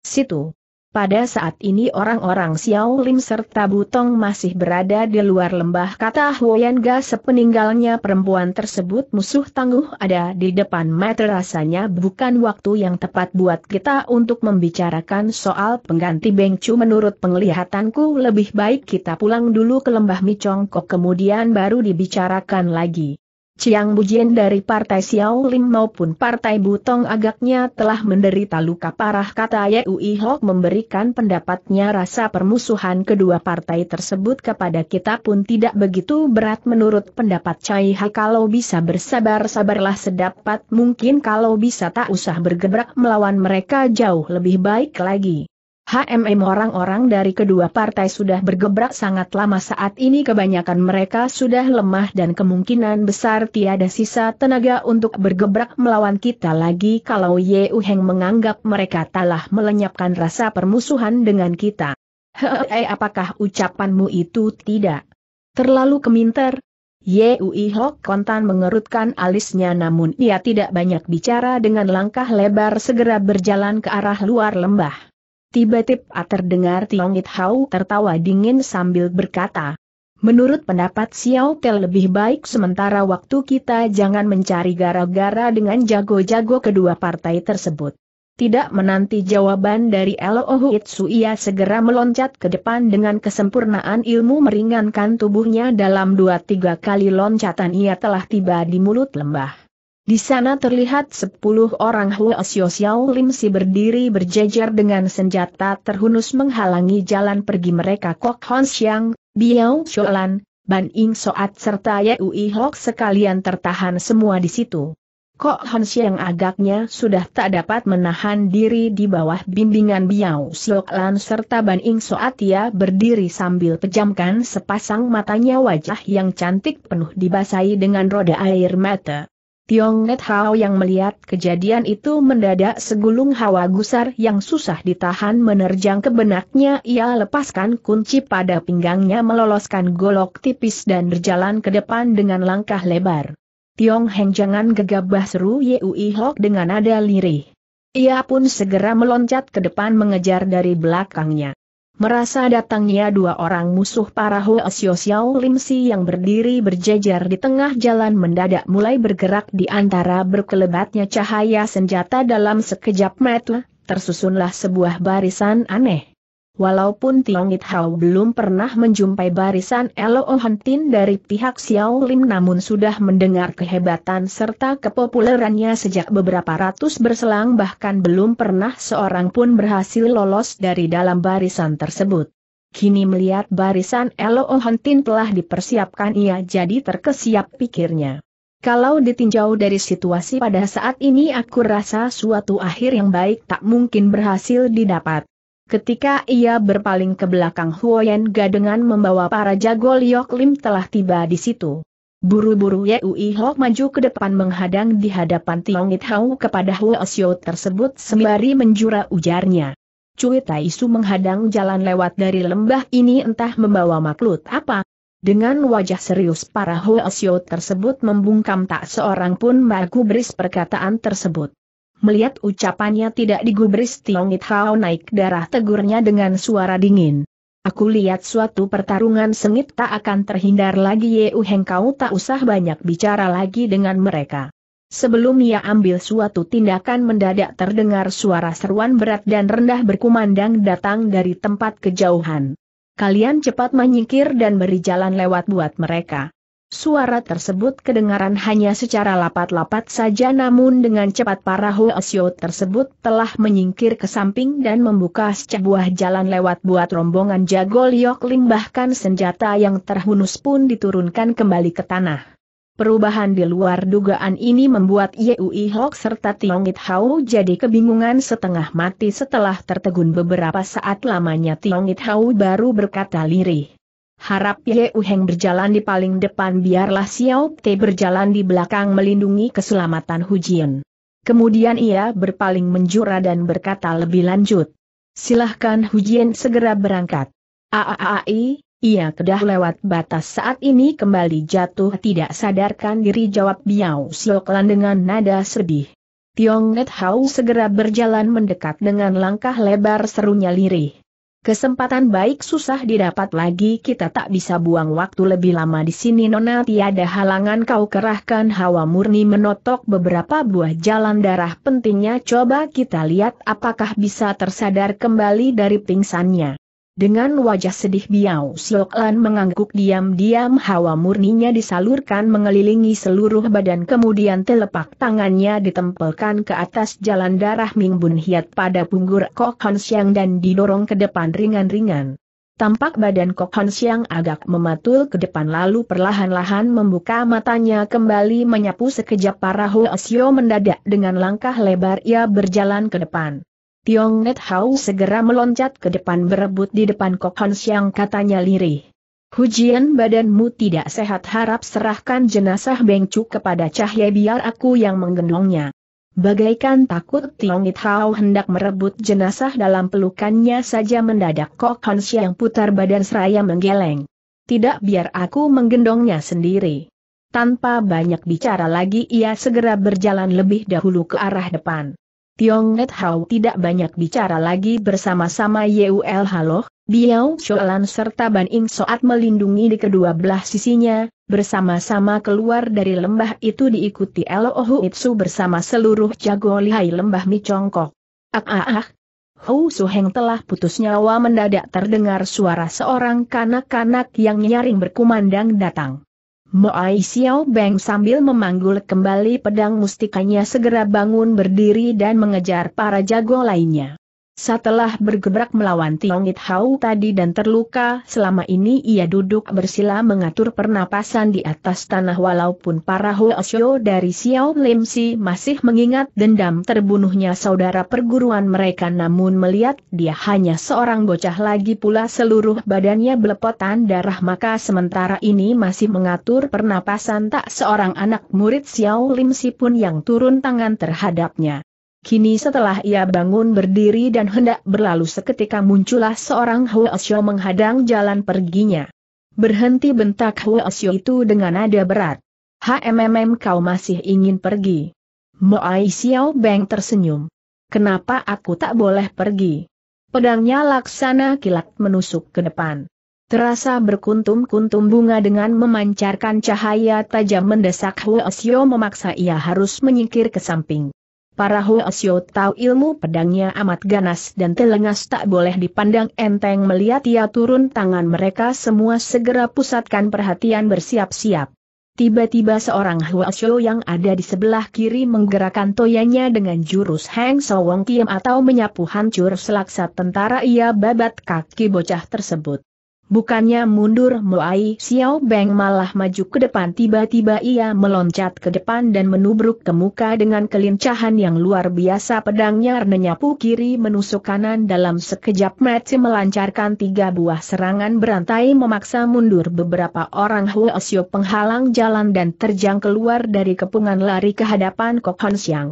situ. Pada saat ini orang-orang Xiao Lim serta Butong masih berada di luar lembah kata Huoyan Ga sepeninggalnya perempuan tersebut musuh tangguh ada di depan mata rasanya bukan waktu yang tepat buat kita untuk membicarakan soal pengganti Beng Chu menurut penglihatanku lebih baik kita pulang dulu ke lembah Kok kemudian baru dibicarakan lagi. Chiang Bujian dari Partai Xiao Lim maupun Partai Butong agaknya telah menderita luka parah kata Yui Hok memberikan pendapatnya rasa permusuhan kedua partai tersebut kepada kita pun tidak begitu berat menurut pendapat Chai Ha kalau bisa bersabar-sabarlah sedapat mungkin kalau bisa tak usah bergebrak melawan mereka jauh lebih baik lagi. HMM orang-orang dari kedua partai sudah bergebrak sangat lama saat ini kebanyakan mereka sudah lemah dan kemungkinan besar tiada sisa tenaga untuk bergebrak melawan kita lagi kalau Ye Uheng menganggap mereka telah melenyapkan rasa permusuhan dengan kita. Hei eh, apakah ucapanmu itu tidak terlalu keminter? Ui Hok kontan mengerutkan alisnya namun ia tidak banyak bicara dengan langkah lebar segera berjalan ke arah luar lembah. Tiba-tiba ah, terdengar Tiong It Hau tertawa dingin sambil berkata, Menurut pendapat Xiao Tel lebih baik sementara waktu kita jangan mencari gara-gara dengan jago-jago kedua partai tersebut. Tidak menanti jawaban dari Loo Hitsu ia segera meloncat ke depan dengan kesempurnaan ilmu meringankan tubuhnya dalam dua tiga kali loncatan ia telah tiba di mulut lembah. Di sana terlihat sepuluh orang Hua Xiao Limsi berdiri berjejer dengan senjata terhunus menghalangi jalan pergi mereka Kok Hon Xiang, Biao Sholan, Ban Ing Soat serta Ui Hok sekalian tertahan semua di situ. Kok Hon Xiang agaknya sudah tak dapat menahan diri di bawah bimbingan Biao Sioklan serta Ban Ing ia berdiri sambil pejamkan sepasang matanya wajah yang cantik penuh dibasahi dengan roda air mata. Tiong Net Hao yang melihat kejadian itu mendadak segulung hawa gusar yang susah ditahan menerjang ke benaknya ia lepaskan kunci pada pinggangnya meloloskan golok tipis dan berjalan ke depan dengan langkah lebar. Tiong Heng jangan gegabah seru Yui Hok dengan nada lirih. Ia pun segera meloncat ke depan mengejar dari belakangnya merasa datangnya dua orang musuh para Hoesio Xiao Lim yang berdiri berjejer di tengah jalan mendadak mulai bergerak di antara berkelebatnya cahaya senjata dalam sekejap mata, tersusunlah sebuah barisan aneh. Walaupun Tiong Hao belum pernah menjumpai barisan Elo Hantin dari pihak Xiao Lim namun sudah mendengar kehebatan serta kepopulerannya sejak beberapa ratus berselang bahkan belum pernah seorang pun berhasil lolos dari dalam barisan tersebut. Kini melihat barisan Elo Hantin telah dipersiapkan ia jadi terkesiap pikirnya. Kalau ditinjau dari situasi pada saat ini aku rasa suatu akhir yang baik tak mungkin berhasil didapat. Ketika ia berpaling ke belakang Huoyen Ga dengan membawa para jago Liok Lim telah tiba di situ. Buru-buru Yui Hok maju ke depan menghadang di hadapan Tiong It Hau kepada Huo Xiao tersebut sembari menjura ujarnya. Cui Tai Su menghadang jalan lewat dari lembah ini entah membawa maklut apa. Dengan wajah serius para Huo Xiao tersebut membungkam tak seorang pun beris perkataan tersebut. Melihat ucapannya tidak digubris Tiong It Hao naik darah tegurnya dengan suara dingin. Aku lihat suatu pertarungan sengit tak akan terhindar lagi Yeu Heng kau tak usah banyak bicara lagi dengan mereka. Sebelum ia ambil suatu tindakan mendadak terdengar suara seruan berat dan rendah berkumandang datang dari tempat kejauhan. Kalian cepat menyingkir dan beri jalan lewat buat mereka. Suara tersebut kedengaran hanya secara lapat-lapat saja namun dengan cepat para Hoesyo tersebut telah menyingkir ke samping dan membuka sebuah jalan lewat buat rombongan Jago Liok limbahkan senjata yang terhunus pun diturunkan kembali ke tanah. Perubahan di luar dugaan ini membuat Yui Hok serta Tiong It Hao jadi kebingungan setengah mati setelah tertegun beberapa saat lamanya Tiong It Hao baru berkata lirih harap Ye Uheng berjalan di paling depan biarlah Xiao Te berjalan di belakang melindungi keselamatan Hu Jin. Kemudian ia berpaling menjura dan berkata lebih lanjut. Silahkan Hu Jin segera berangkat. Aaai, ia kedah lewat batas saat ini kembali jatuh tidak sadarkan diri jawab Biao Sioklan dengan nada sedih. Tiong Net Hau segera berjalan mendekat dengan langkah lebar serunya lirih. Kesempatan baik susah didapat lagi kita tak bisa buang waktu lebih lama di sini Nona tiada halangan kau kerahkan hawa murni menotok beberapa buah jalan darah pentingnya coba kita lihat apakah bisa tersadar kembali dari pingsannya. Dengan wajah sedih Biao Siok mengangguk diam-diam hawa murninya disalurkan mengelilingi seluruh badan kemudian telepak tangannya ditempelkan ke atas jalan darah Ming Bun Hiat pada punggur Kok Han Siang dan didorong ke depan ringan-ringan. Tampak badan Kok Han Siang agak mematul ke depan lalu perlahan-lahan membuka matanya kembali menyapu sekejap para Hoa Sio mendadak dengan langkah lebar ia berjalan ke depan. Tiong Net Hau segera meloncat ke depan berebut di depan Kok Hans yang katanya lirih. Hujian badanmu tidak sehat harap serahkan jenazah beng Bengcu kepada cahaya biar aku yang menggendongnya. Bagaikan takut Tiong Net Hao hendak merebut jenazah dalam pelukannya saja mendadak Kok Hans yang putar badan seraya menggeleng. Tidak biar aku menggendongnya sendiri. Tanpa banyak bicara lagi ia segera berjalan lebih dahulu ke arah depan. Tiong Net Hao tidak banyak bicara lagi bersama-sama Yul halo, Biao Sholan serta Ban Ing Soat melindungi di kedua belah sisinya, bersama-sama keluar dari lembah itu diikuti Elo Itsu bersama seluruh jago lihai lembah Micongkok. Ah ah ah, Hou Suheng telah putus nyawa mendadak terdengar suara seorang kanak-kanak yang nyaring berkumandang datang. Moai Xiao Beng sambil memanggul kembali pedang mustikanya segera bangun berdiri dan mengejar para jago lainnya. Setelah bergebrak melawan Tiongit Hau tadi dan terluka, selama ini ia duduk bersila mengatur pernapasan di atas tanah walaupun para Hoesyo dari Xiao Limsi masih mengingat dendam terbunuhnya saudara perguruan mereka namun melihat dia hanya seorang bocah lagi pula seluruh badannya belepotan darah maka sementara ini masih mengatur pernapasan tak seorang anak murid Xiao Limsi pun yang turun tangan terhadapnya. Kini setelah ia bangun berdiri dan hendak berlalu seketika muncullah seorang Huasyo menghadang jalan perginya. Berhenti bentak Huasyo itu dengan nada berat. HMMM kau masih ingin pergi. Moai Xiao Beng tersenyum. Kenapa aku tak boleh pergi? Pedangnya laksana kilat menusuk ke depan. Terasa berkuntum-kuntum bunga dengan memancarkan cahaya tajam mendesak Huo Xiao memaksa ia harus menyingkir ke samping. Para Xiu tahu ilmu pedangnya amat ganas dan telengas tak boleh dipandang enteng melihat ia turun tangan mereka semua segera pusatkan perhatian bersiap-siap. Tiba-tiba seorang Xiu yang ada di sebelah kiri menggerakkan toyanya dengan jurus Heng Sowong Tiem atau menyapu hancur selaksa tentara ia babat kaki bocah tersebut. Bukannya mundur Moai Xiao Beng malah maju ke depan tiba-tiba ia meloncat ke depan dan menubruk ke muka dengan kelincahan yang luar biasa pedangnya menyapu kiri menusuk kanan dalam sekejap mati melancarkan tiga buah serangan berantai memaksa mundur beberapa orang Xiao penghalang jalan dan terjang keluar dari kepungan lari ke hadapan Kok Hon Xiang.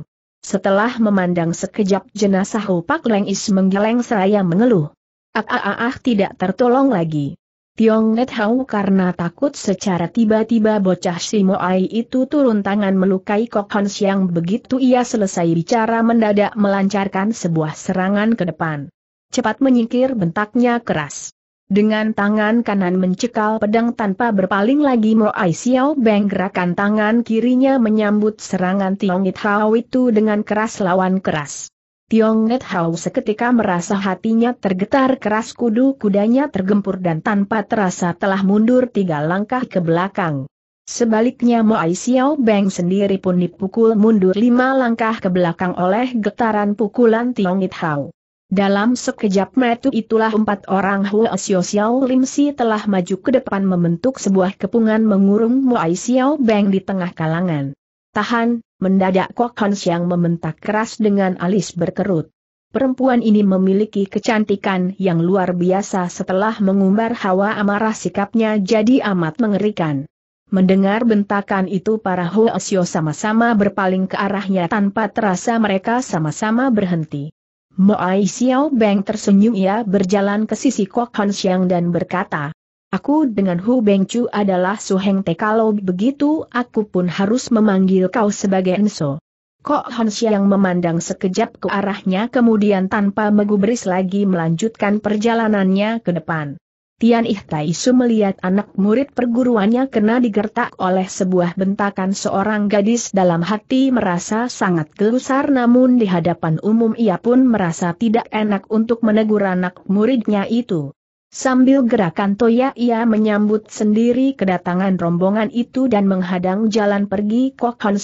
Setelah memandang sekejap jenazah Hu Pak Leng Is menggeleng seraya mengeluh. Ah, tidak tertolong lagi. Tiong Net Hau karena takut secara tiba-tiba bocah Moai itu turun tangan melukai Kok Hon Siang begitu ia selesai bicara mendadak melancarkan sebuah serangan ke depan. Cepat menyingkir bentaknya keras. Dengan tangan kanan mencekal pedang tanpa berpaling lagi Mo Ai Xiao Beng gerakan tangan kirinya menyambut serangan Tiong Net Hao itu dengan keras lawan keras. Tiong Net Hao seketika merasa hatinya tergetar keras kudu kudanya tergempur dan tanpa terasa telah mundur tiga langkah ke belakang. Sebaliknya Moai Xiao Beng sendiri pun dipukul mundur lima langkah ke belakang oleh getaran pukulan Tiong Net Hao. Dalam sekejap metu itulah empat orang Hua Xiao Xiao Lim Si telah maju ke depan membentuk sebuah kepungan mengurung Moai Xiao Beng di tengah kalangan. Tahan, Mendadak Kok Hans yang membentak keras dengan alis berkerut. Perempuan ini memiliki kecantikan yang luar biasa setelah mengumbar hawa amarah sikapnya jadi amat mengerikan. Mendengar bentakan itu para Hoesio sama-sama berpaling ke arahnya tanpa terasa mereka sama-sama berhenti. Moai Xiao Beng tersenyum ia berjalan ke sisi Kok Hans yang dan berkata, Aku dengan Hu Bengcu adalah Suheng Te kalau begitu aku pun harus memanggil kau sebagai Enso. Kok Hansia Xiang memandang sekejap ke arahnya kemudian tanpa megubris lagi melanjutkan perjalanannya ke depan. Tian Ih su melihat anak murid perguruannya kena digertak oleh sebuah bentakan seorang gadis dalam hati merasa sangat gelusar namun di hadapan umum ia pun merasa tidak enak untuk menegur anak muridnya itu. Sambil gerakan toya ia menyambut sendiri kedatangan rombongan itu dan menghadang jalan pergi Kok Hon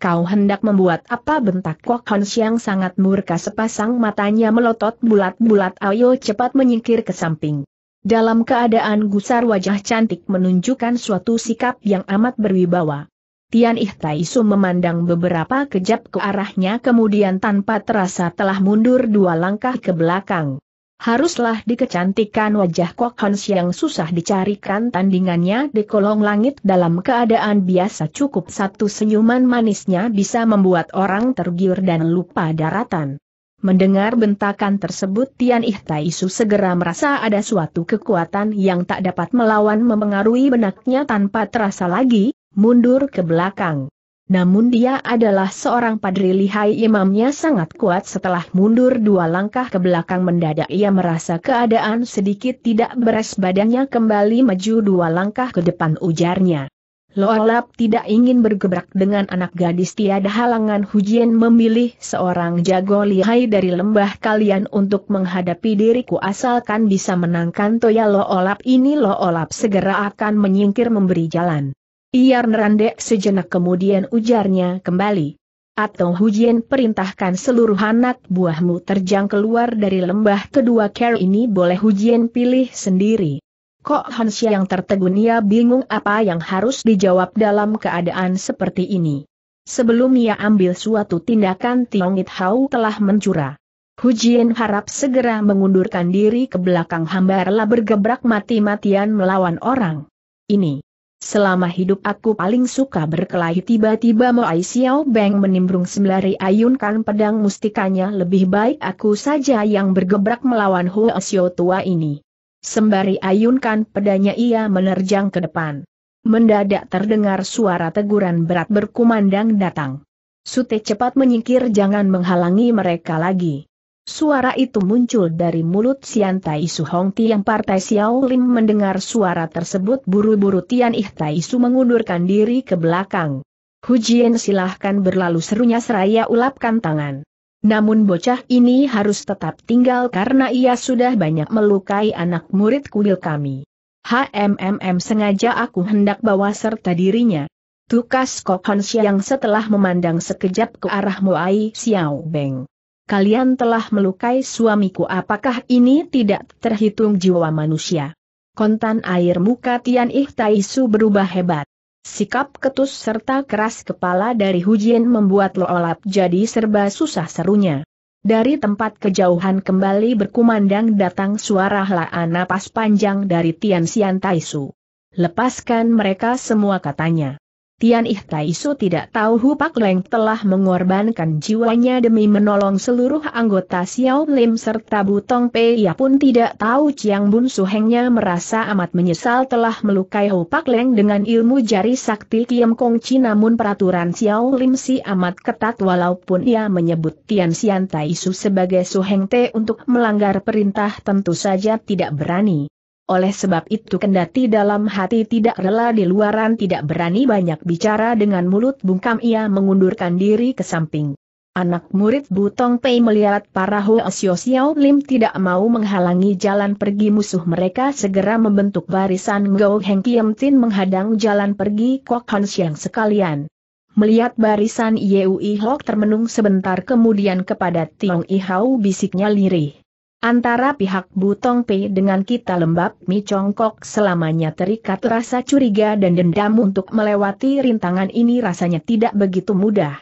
Kau hendak membuat apa bentak Kok Hon sangat murka sepasang matanya melotot bulat-bulat ayo cepat menyingkir ke samping. Dalam keadaan gusar wajah cantik menunjukkan suatu sikap yang amat berwibawa. Tian Ih Su memandang beberapa kejap ke arahnya kemudian tanpa terasa telah mundur dua langkah ke belakang. Haruslah dikecantikan wajah Kok Hans yang susah dicarikan tandingannya di kolong langit dalam keadaan biasa cukup satu senyuman manisnya bisa membuat orang tergiur dan lupa daratan. Mendengar bentakan tersebut Tian Ih su segera merasa ada suatu kekuatan yang tak dapat melawan memengaruhi benaknya tanpa terasa lagi, mundur ke belakang. Namun dia adalah seorang padri lihai imamnya sangat kuat setelah mundur dua langkah ke belakang mendadak ia merasa keadaan sedikit tidak beres badannya kembali maju dua langkah ke depan ujarnya. Lolap tidak ingin bergebrak dengan anak gadis tiada halangan Hujian memilih seorang jago lihai dari lembah kalian untuk menghadapi diriku asalkan bisa menangkan Toya Lolap ini Lolap segera akan menyingkir memberi jalan. Ia nerandek sejenak kemudian ujarnya kembali. Atau Hujian perintahkan seluruh anak buahmu terjang keluar dari lembah kedua care ini boleh Hujian pilih sendiri. Kok Hansya yang tertegun ia bingung apa yang harus dijawab dalam keadaan seperti ini. Sebelum ia ambil suatu tindakan Tiongit Hau telah mencura. Hujian harap segera mengundurkan diri ke belakang hambarlah bergebrak mati-matian melawan orang. Ini Selama hidup aku paling suka berkelahi tiba-tiba Moai Xiao Beng menimbrung sembari ayunkan pedang mustikanya lebih baik aku saja yang bergebrak melawan Hu Xiao tua ini. Sembari ayunkan pedanya ia menerjang ke depan. Mendadak terdengar suara teguran berat berkumandang datang. Sute cepat menyingkir jangan menghalangi mereka lagi. Suara itu muncul dari mulut Sian Tai Su Hong Tiang Partai Xiao Lim mendengar suara tersebut buru-buru Tian Ih Tai Su mengundurkan diri ke belakang. Hu Hujian silahkan berlalu serunya seraya ulapkan tangan. Namun bocah ini harus tetap tinggal karena ia sudah banyak melukai anak murid kuil kami. HMMM sengaja aku hendak bawa serta dirinya. Tukas Kok Hon yang setelah memandang sekejap ke arah Muai Xiao Beng kalian telah melukai suamiku apakah ini tidak terhitung jiwa manusia? Kontan air muka Tian Ih Taisu berubah hebat. Sikap ketus serta keras kepala dari Hujian membuat Loolap jadi serba susah serunya. Dari tempat kejauhan kembali berkumandang datang suara helaan napas panjang dari Tian Xian Taisu. Lepaskan mereka semua katanya. Tian Ih tidak tahu Hupak Leng telah mengorbankan jiwanya demi menolong seluruh anggota Xiao Lim serta Butong Pei. Ia pun tidak tahu Chiang Bun Suhengnya merasa amat menyesal telah melukai Hupak Leng dengan ilmu jari sakti Kiam Kong Chi namun peraturan Xiao Lim si amat ketat walaupun ia menyebut Tian Xian Taisu sebagai Suheng Te untuk melanggar perintah tentu saja tidak berani. Oleh sebab itu kendati dalam hati tidak rela di luaran tidak berani banyak bicara dengan mulut bungkam ia mengundurkan diri ke samping. Anak murid Butong Pei melihat para Hoesio Xiao Lim tidak mau menghalangi jalan pergi musuh mereka segera membentuk barisan Go Heng Kiem Tin menghadang jalan pergi Kok Han Siang sekalian. Melihat barisan Yeu I Hok termenung sebentar kemudian kepada Tiong I Hao bisiknya lirih. Antara pihak Butong Pei dengan kita lembab Mi Congkok selamanya terikat rasa curiga dan dendam untuk melewati rintangan ini rasanya tidak begitu mudah.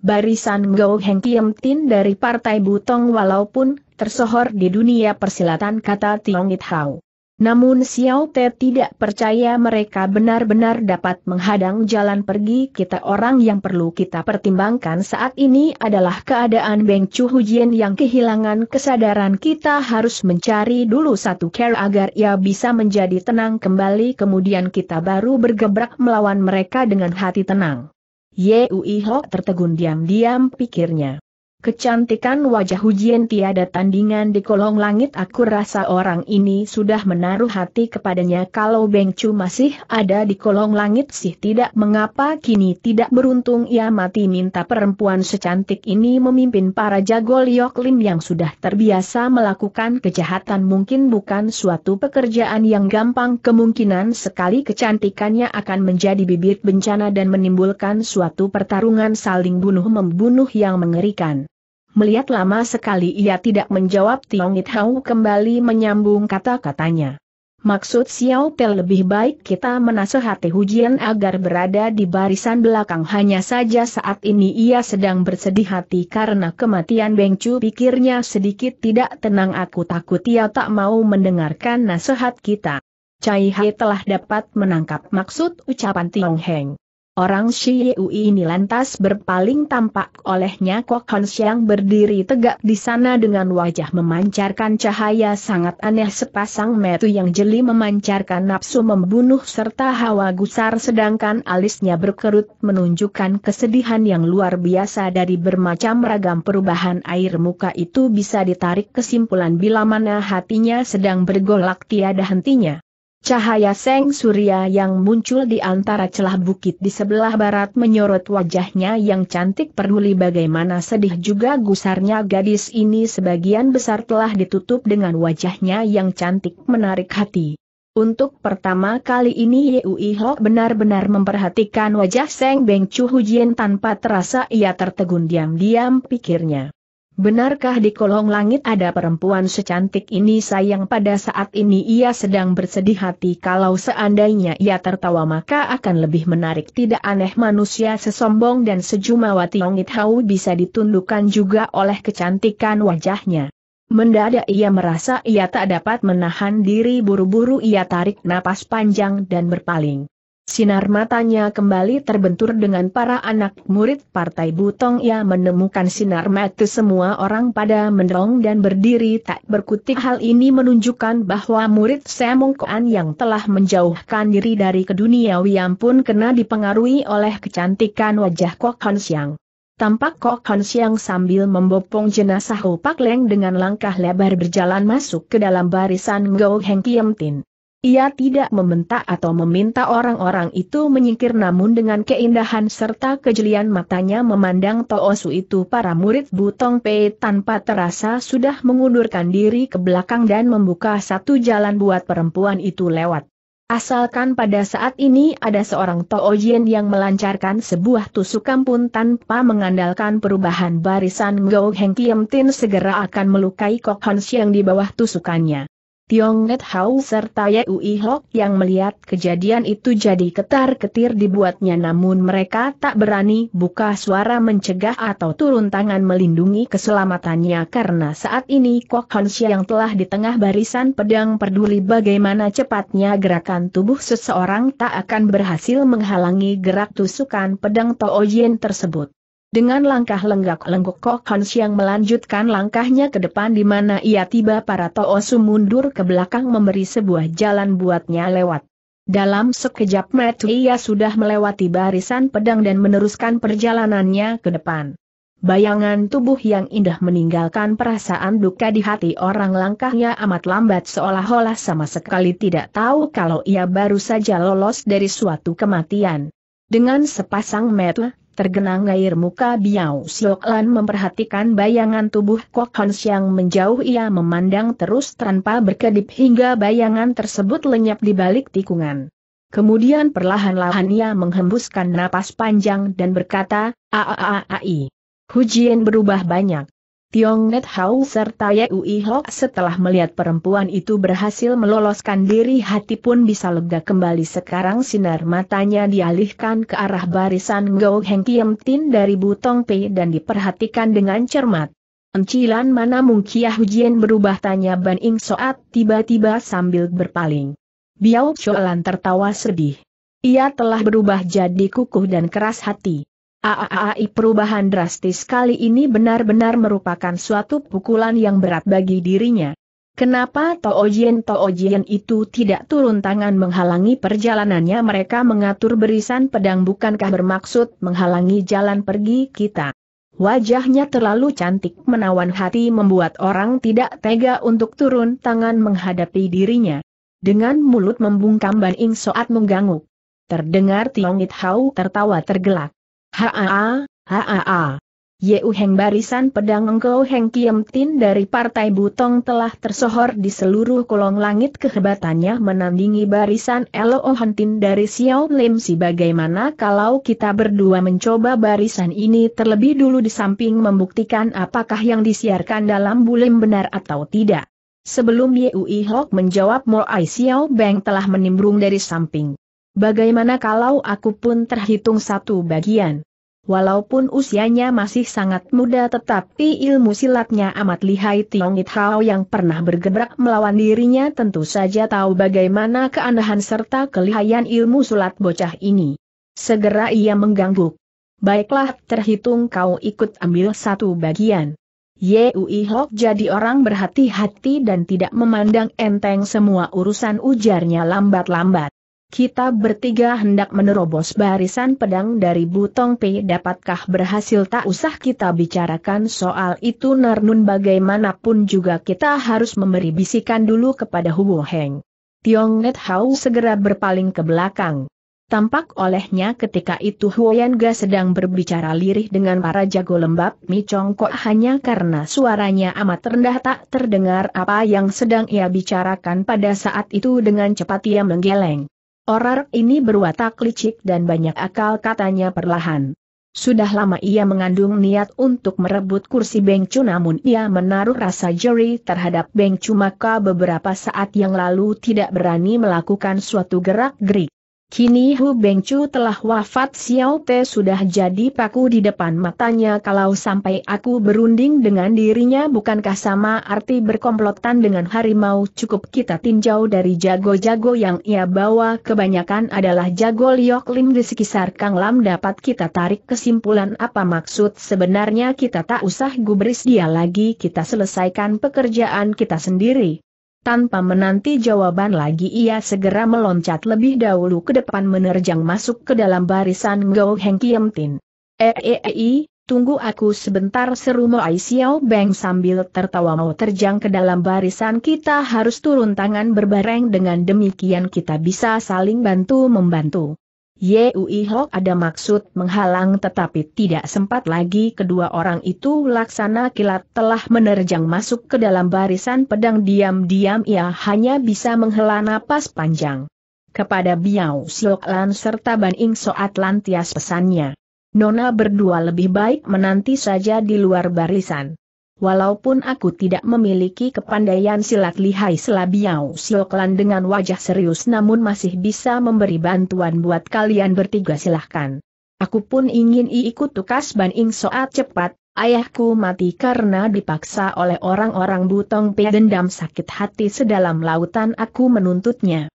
Barisan Gou Heng Kiem Tin dari Partai Butong walaupun tersohor di dunia persilatan kata Tiong It Hau. Namun Xiao Te tidak percaya mereka benar-benar dapat menghadang jalan pergi kita orang yang perlu kita pertimbangkan saat ini adalah keadaan Beng Chu Hujian yang kehilangan kesadaran kita harus mencari dulu satu care agar ia bisa menjadi tenang kembali kemudian kita baru bergebrak melawan mereka dengan hati tenang. Yui Ho tertegun diam-diam pikirnya. Kecantikan wajah Hujian tiada tandingan di kolong langit aku rasa orang ini sudah menaruh hati kepadanya kalau Beng Chu masih ada di kolong langit sih tidak mengapa kini tidak beruntung ia mati minta perempuan secantik ini memimpin para jago Liok Lim yang sudah terbiasa melakukan kejahatan mungkin bukan suatu pekerjaan yang gampang kemungkinan sekali kecantikannya akan menjadi bibit bencana dan menimbulkan suatu pertarungan saling bunuh-membunuh yang mengerikan. Melihat lama sekali ia tidak menjawab Tiong It Hau kembali menyambung kata-katanya. Maksud Xiao Pel lebih baik kita menasehati hujian agar berada di barisan belakang hanya saja saat ini ia sedang bersedih hati karena kematian Beng Chu pikirnya sedikit tidak tenang aku takut ia tak mau mendengarkan nasihat kita. Cai Hai telah dapat menangkap maksud ucapan Tiong Heng. Orang Shiyu ini lantas berpaling tampak olehnya Kok Hon berdiri tegak di sana dengan wajah memancarkan cahaya sangat aneh sepasang metu yang jeli memancarkan nafsu membunuh serta hawa gusar sedangkan alisnya berkerut menunjukkan kesedihan yang luar biasa dari bermacam ragam perubahan air muka itu bisa ditarik kesimpulan bila mana hatinya sedang bergolak tiada hentinya. Cahaya Seng Surya yang muncul di antara celah bukit di sebelah barat menyorot wajahnya yang cantik peduli bagaimana sedih juga gusarnya gadis ini sebagian besar telah ditutup dengan wajahnya yang cantik menarik hati. Untuk pertama kali ini Yui Ho benar-benar memperhatikan wajah Seng Beng Chu Hujian tanpa terasa ia tertegun diam-diam pikirnya. Benarkah di kolong langit ada perempuan secantik ini sayang pada saat ini ia sedang bersedih hati kalau seandainya ia tertawa maka akan lebih menarik tidak aneh manusia sesombong dan sejumawa Tiongit Hau bisa ditundukkan juga oleh kecantikan wajahnya. Mendadak ia merasa ia tak dapat menahan diri buru-buru ia tarik napas panjang dan berpaling. Sinar matanya kembali terbentur dengan para anak murid Partai Butong ia menemukan sinar mata semua orang pada mendong dan berdiri tak berkutik hal ini menunjukkan bahwa murid Semongkoan yang telah menjauhkan diri dari keduniawian pun kena dipengaruhi oleh kecantikan wajah Kok Han Siang. Tampak Kok Han Siang sambil membopong jenazah Ho Leng dengan langkah lebar berjalan masuk ke dalam barisan Ngau Heng Kiam Tin. Ia tidak membentak atau meminta orang-orang itu menyingkir namun dengan keindahan serta kejelian matanya memandang Toosu itu para murid Butong Pei tanpa terasa sudah mengundurkan diri ke belakang dan membuka satu jalan buat perempuan itu lewat. Asalkan pada saat ini ada seorang Toojian yang melancarkan sebuah tusukan pun tanpa mengandalkan perubahan barisan Ngou Heng Kim Tin segera akan melukai Kok Hans yang di bawah tusukannya. Tiong Net Hau serta Yui Hok yang melihat kejadian itu jadi ketar-ketir dibuatnya namun mereka tak berani buka suara mencegah atau turun tangan melindungi keselamatannya karena saat ini Kok Hon yang telah di tengah barisan pedang peduli bagaimana cepatnya gerakan tubuh seseorang tak akan berhasil menghalangi gerak tusukan pedang Toojin tersebut. Dengan langkah lenggak-lenggok Kok Hans yang melanjutkan langkahnya ke depan di mana ia tiba para Toosu mundur ke belakang memberi sebuah jalan buatnya lewat. Dalam sekejap mata ia sudah melewati barisan pedang dan meneruskan perjalanannya ke depan. Bayangan tubuh yang indah meninggalkan perasaan duka di hati orang langkahnya amat lambat seolah-olah sama sekali tidak tahu kalau ia baru saja lolos dari suatu kematian. Dengan sepasang mata, tergenang air muka Biao Sioklan memperhatikan bayangan tubuh Kok Hon Siang menjauh ia memandang terus tanpa berkedip hingga bayangan tersebut lenyap di balik tikungan. Kemudian perlahan-lahan ia menghembuskan napas panjang dan berkata, Aaai. Hujian berubah banyak. Tiong Net Hau serta Yui Hok setelah melihat perempuan itu berhasil meloloskan diri hati pun bisa lega kembali sekarang sinar matanya dialihkan ke arah barisan Ngo Heng Kiem Tin dari Butong Pei dan diperhatikan dengan cermat. Encilan mana mungkiah hujian berubah tanya Ban Ing Soat tiba-tiba sambil berpaling. Biao Cholan tertawa sedih. Ia telah berubah jadi kukuh dan keras hati. AAAI perubahan drastis kali ini benar-benar merupakan suatu pukulan yang berat bagi dirinya. Kenapa Toojien-Toojien itu tidak turun tangan menghalangi perjalanannya mereka mengatur berisan pedang bukankah bermaksud menghalangi jalan pergi kita. Wajahnya terlalu cantik menawan hati membuat orang tidak tega untuk turun tangan menghadapi dirinya. Dengan mulut membungkam Ban Ing Soat mengganggu. Terdengar Tiongit Hau tertawa tergelak. Haa, haa. Yeu Heng barisan pedang Engkau Heng Kiem Tin dari Partai Butong telah tersohor di seluruh kolong langit kehebatannya menandingi barisan Elo Ohan dari Xiao Lim Si bagaimana kalau kita berdua mencoba barisan ini terlebih dulu di samping membuktikan apakah yang disiarkan dalam bulim benar atau tidak. Sebelum Yeu I Hok menjawab Mo Ai Xiao Beng telah menimbrung dari samping. Bagaimana kalau aku pun terhitung satu bagian? Walaupun usianya masih sangat muda tetapi ilmu silatnya amat lihai Tiong It Hao yang pernah bergerak melawan dirinya tentu saja tahu bagaimana keanehan serta kelihayan ilmu sulat bocah ini. Segera ia mengganggu. Baiklah terhitung kau ikut ambil satu bagian. Yui Hok jadi orang berhati-hati dan tidak memandang enteng semua urusan ujarnya lambat-lambat. Kita bertiga hendak menerobos barisan pedang dari Butong P. Dapatkah berhasil tak usah kita bicarakan soal itu Narnun bagaimanapun juga kita harus memberi bisikan dulu kepada Huo Heng. Tiong Net Hao segera berpaling ke belakang. Tampak olehnya ketika itu Huoyan Ga sedang berbicara lirih dengan para jago lembab Mi Chong Kok hanya karena suaranya amat rendah tak terdengar apa yang sedang ia bicarakan pada saat itu dengan cepat ia menggeleng. Orang ini berwatak licik dan banyak akal katanya perlahan. Sudah lama ia mengandung niat untuk merebut kursi Bengcu namun ia menaruh rasa jeri terhadap Bengcu maka beberapa saat yang lalu tidak berani melakukan suatu gerak-gerik. Kini Hu Bengcu telah wafat Xiao Te sudah jadi paku di depan matanya kalau sampai aku berunding dengan dirinya bukankah sama arti berkomplotan dengan harimau cukup kita tinjau dari jago-jago yang ia bawa kebanyakan adalah jago Liok Lim di sekisar Kang Lam dapat kita tarik kesimpulan apa maksud sebenarnya kita tak usah gubris dia lagi kita selesaikan pekerjaan kita sendiri. Tanpa menanti jawaban lagi ia segera meloncat lebih dahulu ke depan menerjang masuk ke dalam barisan Ngo Heng Kiem Tin. eh -e tunggu aku sebentar seru Moai Xiao Beng sambil tertawa mau terjang ke dalam barisan kita harus turun tangan berbareng dengan demikian kita bisa saling bantu-membantu. Yui Hok ada maksud menghalang tetapi tidak sempat lagi kedua orang itu laksana kilat telah menerjang masuk ke dalam barisan pedang diam-diam ia hanya bisa menghela napas panjang. Kepada Biao Siok serta Ban Ing Soat Lantias pesannya. Nona berdua lebih baik menanti saja di luar barisan walaupun aku tidak memiliki kepandaian silat lihai selabiau sioklan dengan wajah serius namun masih bisa memberi bantuan buat kalian bertiga silahkan. Aku pun ingin ikut tukas ban ing soat cepat, ayahku mati karena dipaksa oleh orang-orang butong pe dendam sakit hati sedalam lautan aku menuntutnya.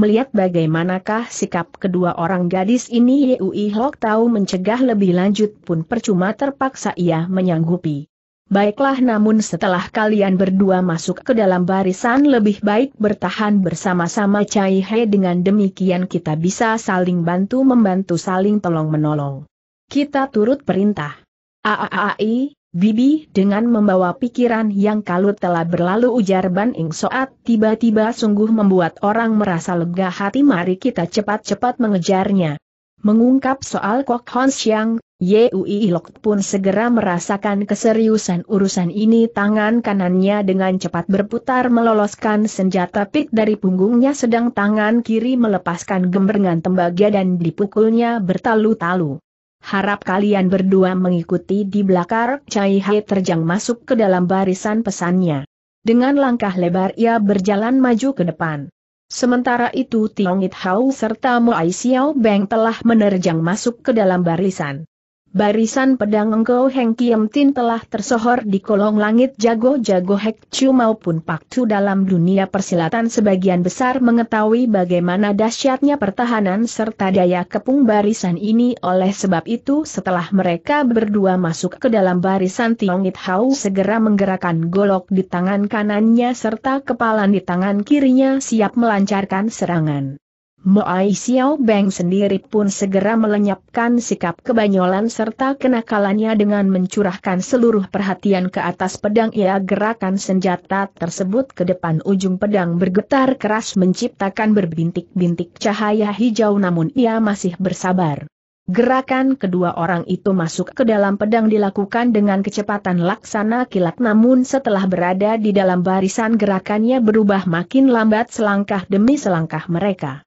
Melihat bagaimanakah sikap kedua orang gadis ini Yui Hok tahu mencegah lebih lanjut pun percuma terpaksa ia menyanggupi. Baiklah namun setelah kalian berdua masuk ke dalam barisan lebih baik bertahan bersama-sama Cai He dengan demikian kita bisa saling bantu-membantu saling tolong-menolong. Kita turut perintah. Aaai, Bibi dengan membawa pikiran yang kalut telah berlalu ujar Ban Ing Soat tiba-tiba sungguh membuat orang merasa lega hati mari kita cepat-cepat mengejarnya. Mengungkap soal Kok Hon Siang, Yui Ilok pun segera merasakan keseriusan urusan ini tangan kanannya dengan cepat berputar meloloskan senjata pik dari punggungnya sedang tangan kiri melepaskan gemberengan tembaga dan dipukulnya bertalu-talu. Harap kalian berdua mengikuti di belakang Cai Hai terjang masuk ke dalam barisan pesannya. Dengan langkah lebar ia berjalan maju ke depan. Sementara itu Tiong It Hao serta Moai Xiao Beng telah menerjang masuk ke dalam barisan. Barisan pedang Engkau Heng Kiem Tin telah tersohor di kolong langit jago-jago Hek Chu maupun Pak Chu dalam dunia persilatan sebagian besar mengetahui bagaimana dahsyatnya pertahanan serta daya kepung barisan ini oleh sebab itu setelah mereka berdua masuk ke dalam barisan Tiong It Hau segera menggerakkan golok di tangan kanannya serta kepalan di tangan kirinya siap melancarkan serangan. Moai Xiao Beng sendiri pun segera melenyapkan sikap kebanyolan serta kenakalannya dengan mencurahkan seluruh perhatian ke atas pedang ia gerakan senjata tersebut ke depan ujung pedang bergetar keras menciptakan berbintik-bintik cahaya hijau namun ia masih bersabar. Gerakan kedua orang itu masuk ke dalam pedang dilakukan dengan kecepatan laksana kilat namun setelah berada di dalam barisan gerakannya berubah makin lambat selangkah demi selangkah mereka.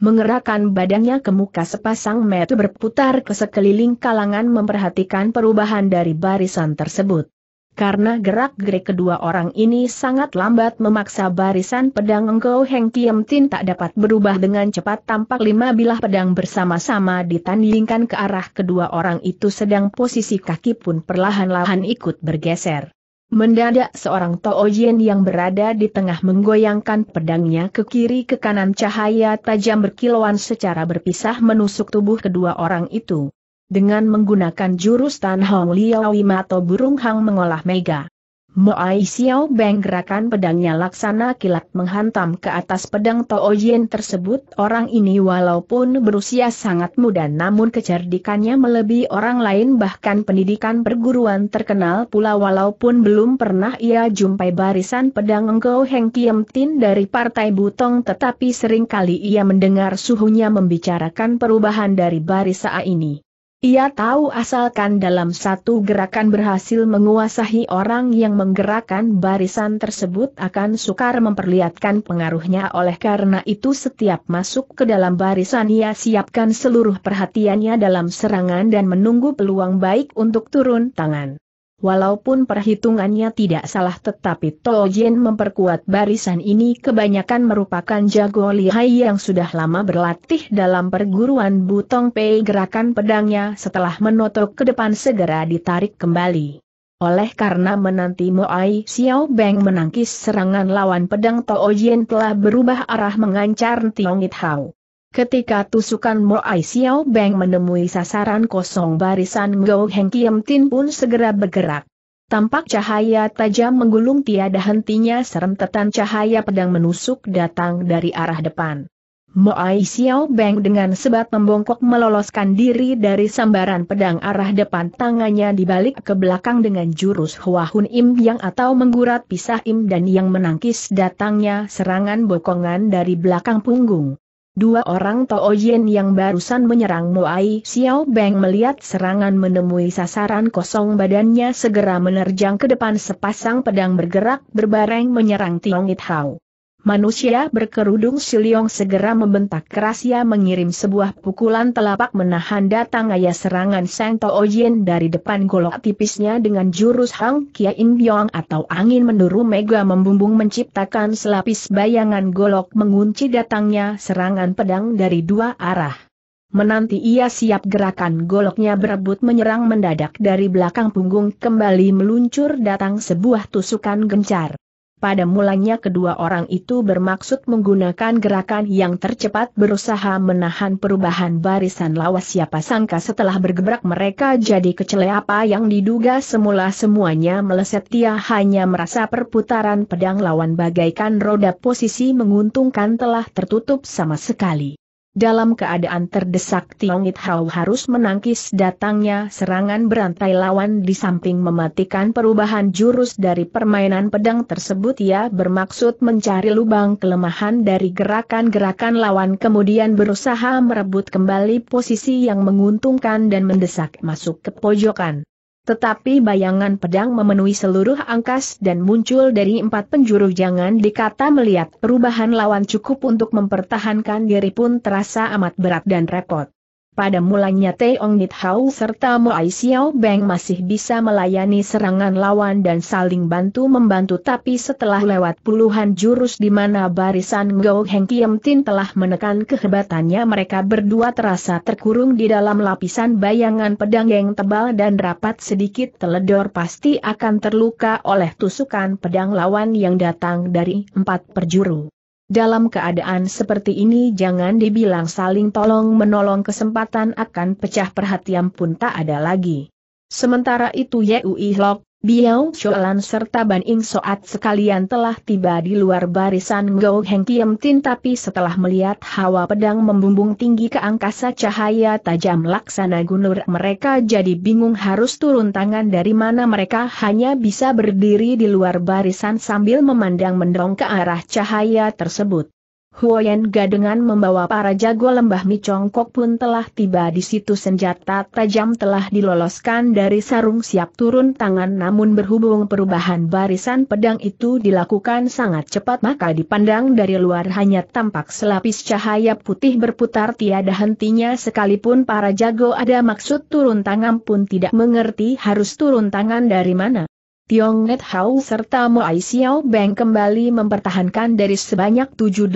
Mengerahkan badannya ke muka sepasang mata berputar ke sekeliling kalangan memperhatikan perubahan dari barisan tersebut. Karena gerak-gerik kedua orang ini sangat lambat memaksa barisan pedang Ngoh Heng Kiem Tin tak dapat berubah dengan cepat tampak lima bilah pedang bersama-sama ditandingkan ke arah kedua orang itu sedang posisi kaki pun perlahan-lahan ikut bergeser. Mendadak seorang Toojin yang berada di tengah menggoyangkan pedangnya ke kiri ke kanan cahaya tajam berkilauan secara berpisah menusuk tubuh kedua orang itu. Dengan menggunakan jurus Tan Hong Liao atau Burung Hang mengolah Mega. Moai Xiao Beng gerakan pedangnya laksana kilat menghantam ke atas pedang Tao Yin tersebut. Orang ini walaupun berusia sangat muda namun kecerdikannya melebihi orang lain bahkan pendidikan perguruan terkenal pula walaupun belum pernah ia jumpai barisan pedang Engkau Heng Kiem Tin dari Partai Butong tetapi seringkali ia mendengar suhunya membicarakan perubahan dari barisan ini. Ia tahu asalkan dalam satu gerakan berhasil menguasai orang yang menggerakkan barisan tersebut akan sukar memperlihatkan pengaruhnya oleh karena itu setiap masuk ke dalam barisan ia siapkan seluruh perhatiannya dalam serangan dan menunggu peluang baik untuk turun tangan. Walaupun perhitungannya tidak salah tetapi Tojen memperkuat barisan ini kebanyakan merupakan jago lihai yang sudah lama berlatih dalam perguruan Butong Pei gerakan pedangnya setelah menotok ke depan segera ditarik kembali. Oleh karena menanti Moai Xiao Beng menangkis serangan lawan pedang Tojen telah berubah arah mengancar It Hao. Ketika tusukan Mo Ai Xiao Beng menemui sasaran kosong barisan Gou Heng Kiem Tin pun segera bergerak. Tampak cahaya tajam menggulung tiada hentinya serentetan cahaya pedang menusuk datang dari arah depan. Moai Xiao Beng dengan sebat membongkok meloloskan diri dari sambaran pedang arah depan tangannya dibalik ke belakang dengan jurus Hua Hun Im yang atau menggurat pisah Im dan yang menangkis datangnya serangan bokongan dari belakang punggung. Dua orang Tooyen yang barusan menyerang Muai Xiao Beng melihat serangan menemui sasaran kosong badannya segera menerjang ke depan sepasang pedang bergerak berbareng menyerang Tiong It Hao. Manusia berkerudung Siliong segera membentak keras ia mengirim sebuah pukulan telapak menahan datang ayah serangan Sang Yin dari depan golok tipisnya dengan jurus Hang Kia In Byong atau angin menduru mega membumbung menciptakan selapis bayangan golok mengunci datangnya serangan pedang dari dua arah. Menanti ia siap gerakan goloknya berebut menyerang mendadak dari belakang punggung kembali meluncur datang sebuah tusukan gencar. Pada mulanya kedua orang itu bermaksud menggunakan gerakan yang tercepat berusaha menahan perubahan barisan lawas siapa sangka setelah bergebrak mereka jadi kecele apa yang diduga semula semuanya meleset dia hanya merasa perputaran pedang lawan bagaikan roda posisi menguntungkan telah tertutup sama sekali dalam keadaan terdesak Tiong It Hao harus menangkis datangnya serangan berantai lawan di samping mematikan perubahan jurus dari permainan pedang tersebut ia bermaksud mencari lubang kelemahan dari gerakan-gerakan lawan kemudian berusaha merebut kembali posisi yang menguntungkan dan mendesak masuk ke pojokan. Tetapi bayangan pedang memenuhi seluruh angkas dan muncul dari empat penjuru jangan dikata melihat perubahan lawan cukup untuk mempertahankan diri pun terasa amat berat dan repot. Pada mulanya Teong Nithau serta Moai Xiao Beng masih bisa melayani serangan lawan dan saling bantu-membantu tapi setelah lewat puluhan jurus di mana barisan Go Heng Kiem Tin telah menekan kehebatannya mereka berdua terasa terkurung di dalam lapisan bayangan pedang yang tebal dan rapat sedikit teledor pasti akan terluka oleh tusukan pedang lawan yang datang dari empat perjuru. Dalam keadaan seperti ini jangan dibilang saling tolong-menolong kesempatan akan pecah perhatian pun tak ada lagi. Sementara itu Yui Lok, Biao soalan serta Ban Ing Soat sekalian telah tiba di luar barisan Gou Heng Kiem Tin tapi setelah melihat hawa pedang membumbung tinggi ke angkasa cahaya tajam laksana gunur mereka jadi bingung harus turun tangan dari mana mereka hanya bisa berdiri di luar barisan sambil memandang mendong ke arah cahaya tersebut. Huoyen Ga dengan membawa para jago lembah Micongkok pun telah tiba di situ senjata tajam telah diloloskan dari sarung siap turun tangan namun berhubung perubahan barisan pedang itu dilakukan sangat cepat maka dipandang dari luar hanya tampak selapis cahaya putih berputar tiada hentinya sekalipun para jago ada maksud turun tangan pun tidak mengerti harus turun tangan dari mana. Tiong Net Hau serta Moai Xiao Beng kembali mempertahankan dari sebanyak 7-18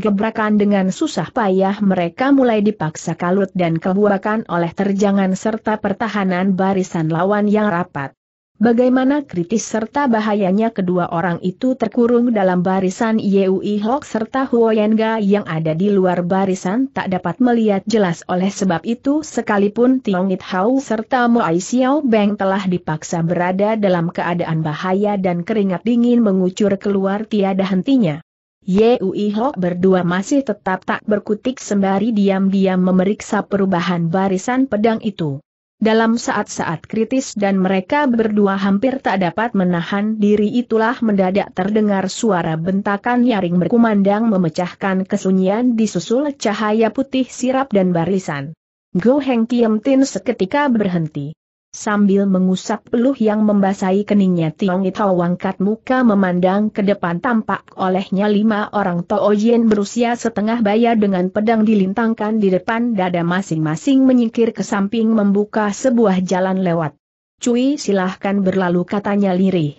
gebrakan dengan susah payah mereka mulai dipaksa kalut dan kebuakan oleh terjangan serta pertahanan barisan lawan yang rapat. Bagaimana kritis serta bahayanya kedua orang itu terkurung dalam barisan Yui Hok serta Huoyenga yang ada di luar barisan tak dapat melihat jelas oleh sebab itu sekalipun Tiong It Hau serta Moai Xiao Beng telah dipaksa berada dalam keadaan bahaya dan keringat dingin mengucur keluar tiada hentinya. Yui Hok berdua masih tetap tak berkutik sembari diam-diam memeriksa perubahan barisan pedang itu. Dalam saat-saat kritis dan mereka berdua hampir tak dapat menahan diri itulah mendadak terdengar suara bentakan nyaring berkumandang memecahkan kesunyian disusul cahaya putih sirap dan barisan. Go Heng Tiem Tin seketika berhenti sambil mengusap peluh yang membasahi keningnya Tiong Itau angkat muka memandang ke depan tampak olehnya lima orang Toyen berusia setengah baya dengan pedang dilintangkan di depan dada masing-masing menyingkir ke samping membuka sebuah jalan lewat. Cui silahkan berlalu katanya lirih.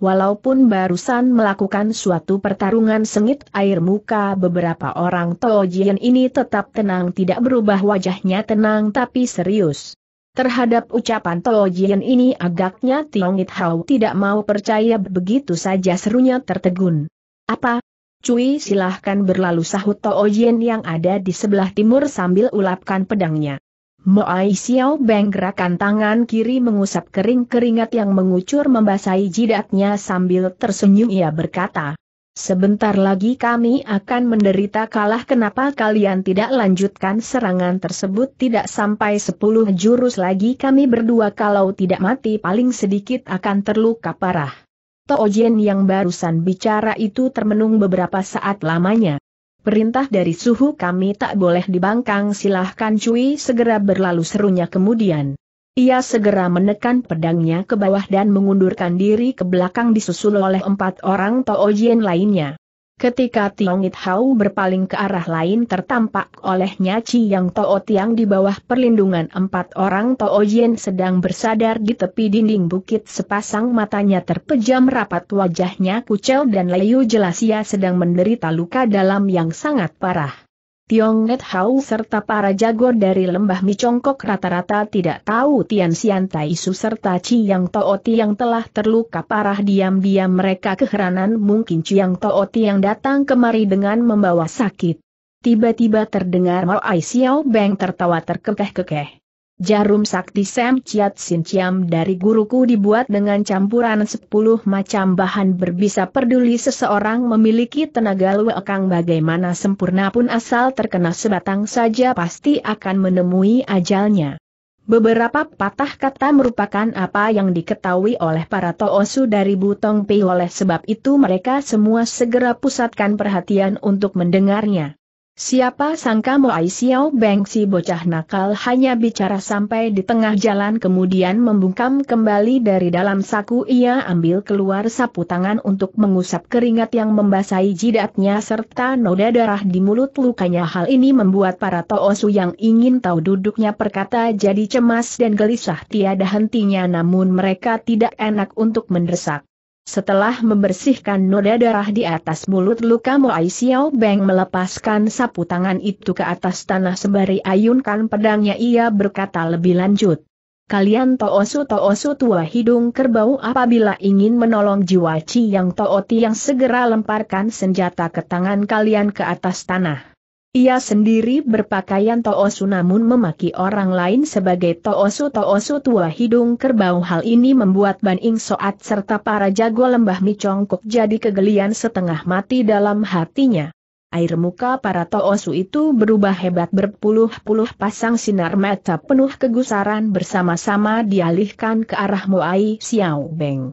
Walaupun barusan melakukan suatu pertarungan sengit air muka beberapa orang Tojian ini tetap tenang tidak berubah wajahnya tenang tapi serius. Terhadap ucapan Tao Jian ini agaknya Tiong It Hao tidak mau percaya begitu saja serunya tertegun. Apa? Cui silahkan berlalu sahut Tao Jian yang ada di sebelah timur sambil ulapkan pedangnya. Moai Xiao Beng gerakan tangan kiri mengusap kering-keringat yang mengucur membasahi jidatnya sambil tersenyum ia berkata, Sebentar lagi kami akan menderita kalah kenapa kalian tidak lanjutkan serangan tersebut tidak sampai 10 jurus lagi kami berdua kalau tidak mati paling sedikit akan terluka parah. Toojen yang barusan bicara itu termenung beberapa saat lamanya. Perintah dari suhu kami tak boleh dibangkang silahkan cuy segera berlalu serunya kemudian. Ia segera menekan pedangnya ke bawah dan mengundurkan diri ke belakang disusul oleh empat orang Toojien lainnya. Ketika Tiong It Hau berpaling ke arah lain tertampak olehnya Ci Yang Toot Tiang di bawah perlindungan empat orang Too sedang bersadar di tepi dinding bukit sepasang matanya terpejam rapat wajahnya kucel dan layu jelas ia sedang menderita luka dalam yang sangat parah. Tiong Net Hau serta para jago dari lembah Micongkok rata-rata tidak tahu Tian Sian Tai Su serta Chiang Tooti yang telah terluka parah diam-diam mereka keheranan mungkin Yang Tooti yang datang kemari dengan membawa sakit. Tiba-tiba terdengar Mao Ai Xiao Beng tertawa terkekeh-kekeh. Jarum sakti Sam Chiat Sin Chiam dari guruku dibuat dengan campuran sepuluh macam bahan berbisa peduli seseorang memiliki tenaga luekang bagaimana sempurna pun asal terkena sebatang saja pasti akan menemui ajalnya. Beberapa patah kata merupakan apa yang diketahui oleh para toosu dari Butong Pei oleh sebab itu mereka semua segera pusatkan perhatian untuk mendengarnya. Siapa sangka Moai Xiao Beng si bocah nakal hanya bicara sampai di tengah jalan kemudian membungkam kembali dari dalam saku ia ambil keluar sapu tangan untuk mengusap keringat yang membasahi jidatnya serta noda darah di mulut lukanya hal ini membuat para toosu yang ingin tahu duduknya perkata jadi cemas dan gelisah tiada hentinya namun mereka tidak enak untuk mendesak. Setelah membersihkan noda darah di atas mulut luka Moai Xiao Beng melepaskan sapu tangan itu ke atas tanah sembari ayunkan pedangnya ia berkata lebih lanjut. Kalian toosu toosu tua hidung kerbau apabila ingin menolong jiwa Ci yang tooti yang segera lemparkan senjata ke tangan kalian ke atas tanah. Ia sendiri berpakaian Toosu namun memaki orang lain sebagai Toosu Toosu tua hidung kerbau hal ini membuat Ban Ing Soat serta para jago lembah Micongkuk jadi kegelian setengah mati dalam hatinya. Air muka para Toosu itu berubah hebat berpuluh-puluh pasang sinar mata penuh kegusaran bersama-sama dialihkan ke arah Moai Xiao Beng.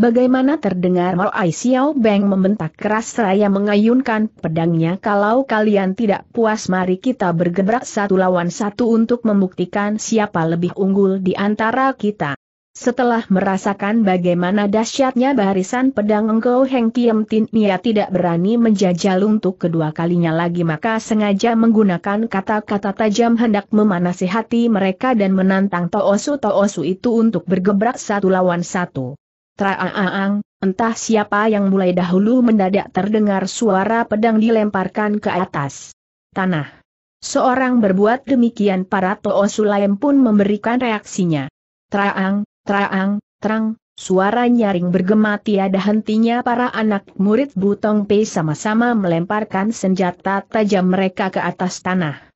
Bagaimana terdengar Moai Xiao Beng membentak keras seraya mengayunkan pedangnya kalau kalian tidak puas mari kita bergebrak satu lawan satu untuk membuktikan siapa lebih unggul di antara kita. Setelah merasakan bagaimana dahsyatnya barisan pedang Engkau Heng Kiem Tin ia tidak berani menjajal untuk kedua kalinya lagi maka sengaja menggunakan kata-kata tajam hendak memanasi hati mereka dan menantang Toosu Toosu itu untuk bergebrak satu lawan satu. Traaang, entah siapa yang mulai dahulu mendadak terdengar suara pedang dilemparkan ke atas tanah. Seorang berbuat demikian para Toa Sulaim pun memberikan reaksinya. Traang, traang, terang, suara nyaring bergema tiada hentinya para anak murid Butong Pei sama-sama melemparkan senjata tajam mereka ke atas tanah.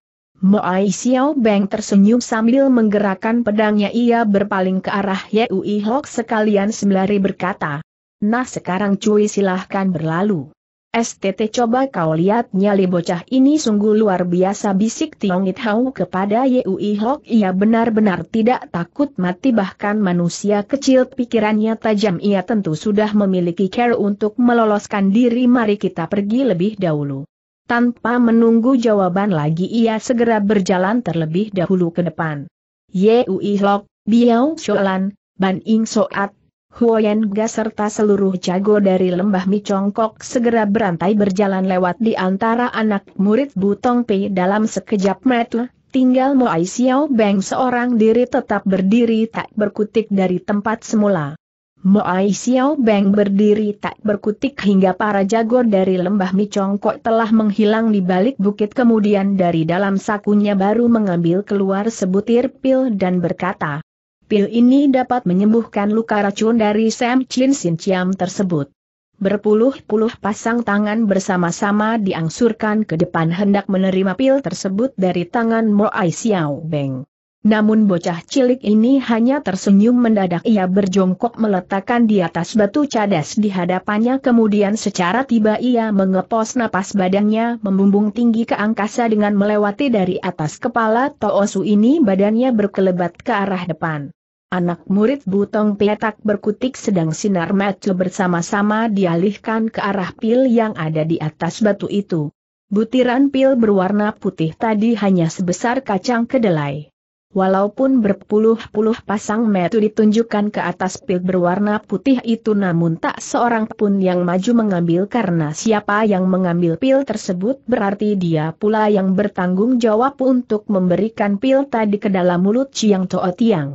Moai Xiao Beng tersenyum sambil menggerakkan pedangnya ia berpaling ke arah Yui Hok sekalian sembari berkata. Nah sekarang cuy silahkan berlalu. STT coba kau lihat nyali bocah ini sungguh luar biasa bisik Tiong It Hau kepada Yui Hok ia benar-benar tidak takut mati bahkan manusia kecil pikirannya tajam ia tentu sudah memiliki care untuk meloloskan diri mari kita pergi lebih dahulu. Tanpa menunggu jawaban lagi ia segera berjalan terlebih dahulu ke depan. Yui Lok, Biao Sholan, Ban Ing Soat, Huoyen Ga serta seluruh jago dari lembah Micongkok segera berantai berjalan lewat di antara anak murid Butong Pei dalam sekejap mata, tinggal Moai Xiao Beng seorang diri tetap berdiri tak berkutik dari tempat semula. Moai Xiao Beng berdiri tak berkutik hingga para jago dari lembah Micongkok telah menghilang di balik bukit kemudian dari dalam sakunya baru mengambil keluar sebutir pil dan berkata, pil ini dapat menyembuhkan luka racun dari Sam Chin Sin Chiam tersebut. Berpuluh-puluh pasang tangan bersama-sama diangsurkan ke depan hendak menerima pil tersebut dari tangan Moai Xiao Beng. Namun bocah cilik ini hanya tersenyum mendadak ia berjongkok meletakkan di atas batu cadas di hadapannya kemudian secara tiba ia mengepos napas badannya membumbung tinggi ke angkasa dengan melewati dari atas kepala Toosu ini badannya berkelebat ke arah depan. Anak murid Butong Petak berkutik sedang sinar mata bersama-sama dialihkan ke arah pil yang ada di atas batu itu. Butiran pil berwarna putih tadi hanya sebesar kacang kedelai. Walaupun berpuluh-puluh pasang metu ditunjukkan ke atas pil berwarna putih itu namun tak seorang pun yang maju mengambil karena siapa yang mengambil pil tersebut berarti dia pula yang bertanggung jawab untuk memberikan pil tadi ke dalam mulut Chiang Toa Tiang.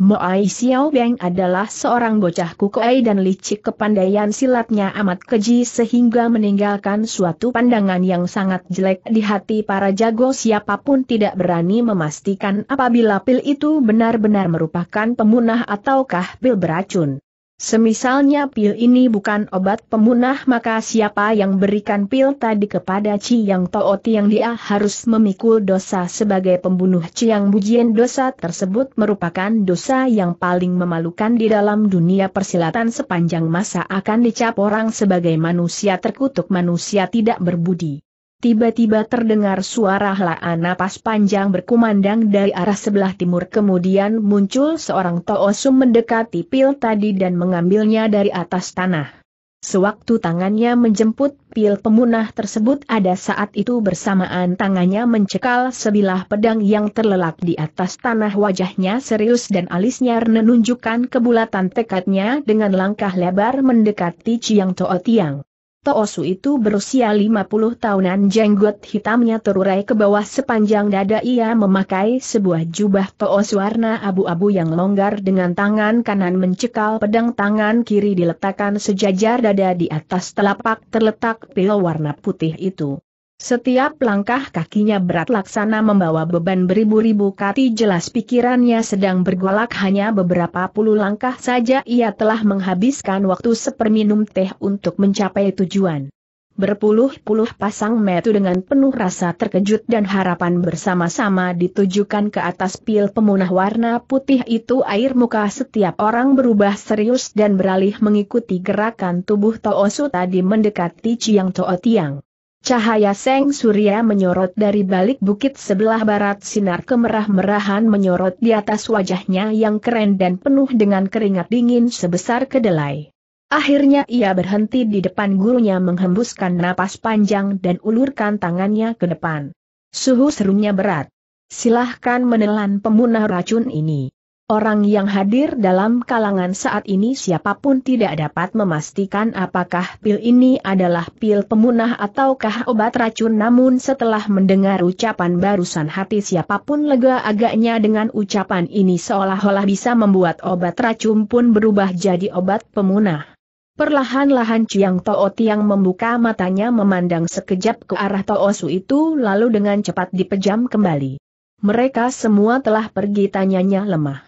Moai Xiao Beng adalah seorang bocah kukuai dan licik kepandaian silatnya amat keji sehingga meninggalkan suatu pandangan yang sangat jelek di hati para jago siapapun tidak berani memastikan apabila pil itu benar-benar merupakan pemunah ataukah pil beracun. Semisalnya pil ini bukan obat pemunah maka siapa yang berikan pil tadi kepada Ciyang Tooti yang dia harus memikul dosa sebagai pembunuh Chiang Bujian dosa tersebut merupakan dosa yang paling memalukan di dalam dunia persilatan sepanjang masa akan dicap orang sebagai manusia terkutuk manusia tidak berbudi. Tiba-tiba terdengar suara helaan napas panjang berkumandang dari arah sebelah timur kemudian muncul seorang Toosum mendekati pil tadi dan mengambilnya dari atas tanah. Sewaktu tangannya menjemput pil pemunah tersebut ada saat itu bersamaan tangannya mencekal sebilah pedang yang terlelap di atas tanah wajahnya serius dan alisnya menunjukkan kebulatan tekadnya dengan langkah lebar mendekati Chiang Toa Tiang. Toosu itu berusia 50 tahunan jenggot hitamnya terurai ke bawah sepanjang dada ia memakai sebuah jubah toosu warna abu-abu yang longgar dengan tangan kanan mencekal pedang tangan kiri diletakkan sejajar dada di atas telapak terletak pil warna putih itu. Setiap langkah kakinya berat laksana membawa beban beribu-ribu kati jelas pikirannya sedang bergolak hanya beberapa puluh langkah saja ia telah menghabiskan waktu seperminum teh untuk mencapai tujuan. Berpuluh-puluh pasang metu dengan penuh rasa terkejut dan harapan bersama-sama ditujukan ke atas pil pemunah warna putih itu air muka setiap orang berubah serius dan beralih mengikuti gerakan tubuh Toosu tadi mendekati Chiang Tootiang. Cahaya Seng Surya menyorot dari balik bukit sebelah barat sinar kemerah-merahan menyorot di atas wajahnya yang keren dan penuh dengan keringat dingin sebesar kedelai. Akhirnya ia berhenti di depan gurunya menghembuskan napas panjang dan ulurkan tangannya ke depan. Suhu serunya berat. Silahkan menelan pemunah racun ini. Orang yang hadir dalam kalangan saat ini siapapun tidak dapat memastikan apakah pil ini adalah pil pemunah ataukah obat racun namun setelah mendengar ucapan barusan hati siapapun lega agaknya dengan ucapan ini seolah-olah bisa membuat obat racun pun berubah jadi obat pemunah. Perlahan-lahan Chiang Tao Tiang membuka matanya memandang sekejap ke arah Tao Su itu lalu dengan cepat dipejam kembali. Mereka semua telah pergi tanyanya lemah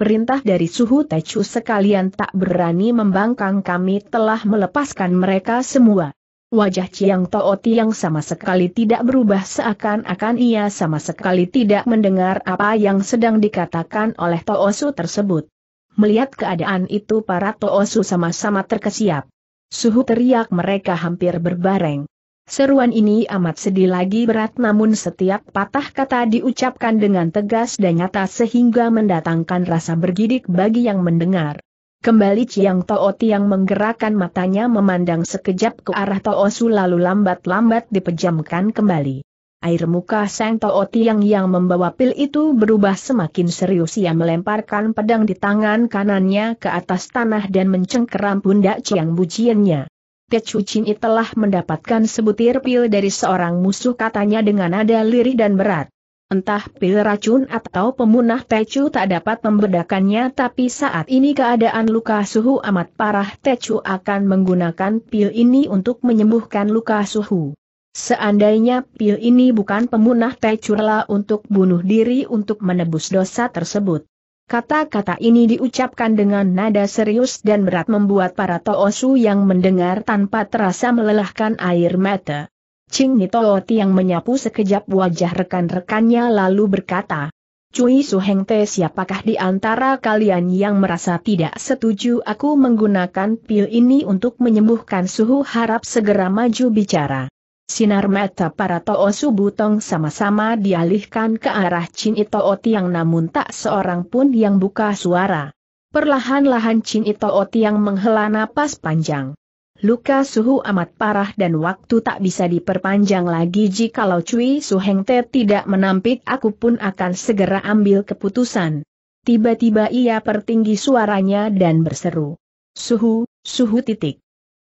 perintah dari suhu Techu sekalian tak berani membangkang kami telah melepaskan mereka semua. Wajah Chiang Tooti yang sama sekali tidak berubah seakan-akan ia sama sekali tidak mendengar apa yang sedang dikatakan oleh Toosu tersebut. Melihat keadaan itu para Toosu sama-sama terkesiap. Suhu teriak mereka hampir berbareng. Seruan ini amat sedih lagi berat namun setiap patah kata diucapkan dengan tegas dan nyata sehingga mendatangkan rasa bergidik bagi yang mendengar. Kembali Chiang Tao Tiang menggerakkan matanya memandang sekejap ke arah Tao Su lalu lambat-lambat dipejamkan kembali. Air muka Sang Tao Tiang yang membawa pil itu berubah semakin serius ia melemparkan pedang di tangan kanannya ke atas tanah dan mencengkeram pundak Chiang Bujiannya. Cini telah mendapatkan sebutir pil dari seorang musuh katanya dengan nada lirih dan berat. Entah pil racun atau pemunah Tecu tak dapat membedakannya tapi saat ini keadaan luka suhu amat parah Tecu akan menggunakan pil ini untuk menyembuhkan luka suhu. Seandainya pil ini bukan pemunah lah untuk bunuh diri untuk menebus dosa tersebut. Kata-kata ini diucapkan dengan nada serius dan berat membuat para Toosu yang mendengar tanpa terasa melelahkan air mata. Ching Nitooti yang menyapu sekejap wajah rekan-rekannya lalu berkata, Cui Su Heng Te siapakah di antara kalian yang merasa tidak setuju aku menggunakan pil ini untuk menyembuhkan suhu harap segera maju bicara. Sinar mata para toosu Subutong sama-sama dialihkan ke arah Chin Itoo Tiang namun tak seorang pun yang buka suara. Perlahan-lahan Chin Itoo Tiang menghela napas panjang. Luka suhu amat parah dan waktu tak bisa diperpanjang lagi jikalau Cui Su Heng Te tidak menampik aku pun akan segera ambil keputusan. Tiba-tiba ia pertinggi suaranya dan berseru. Suhu, suhu titik.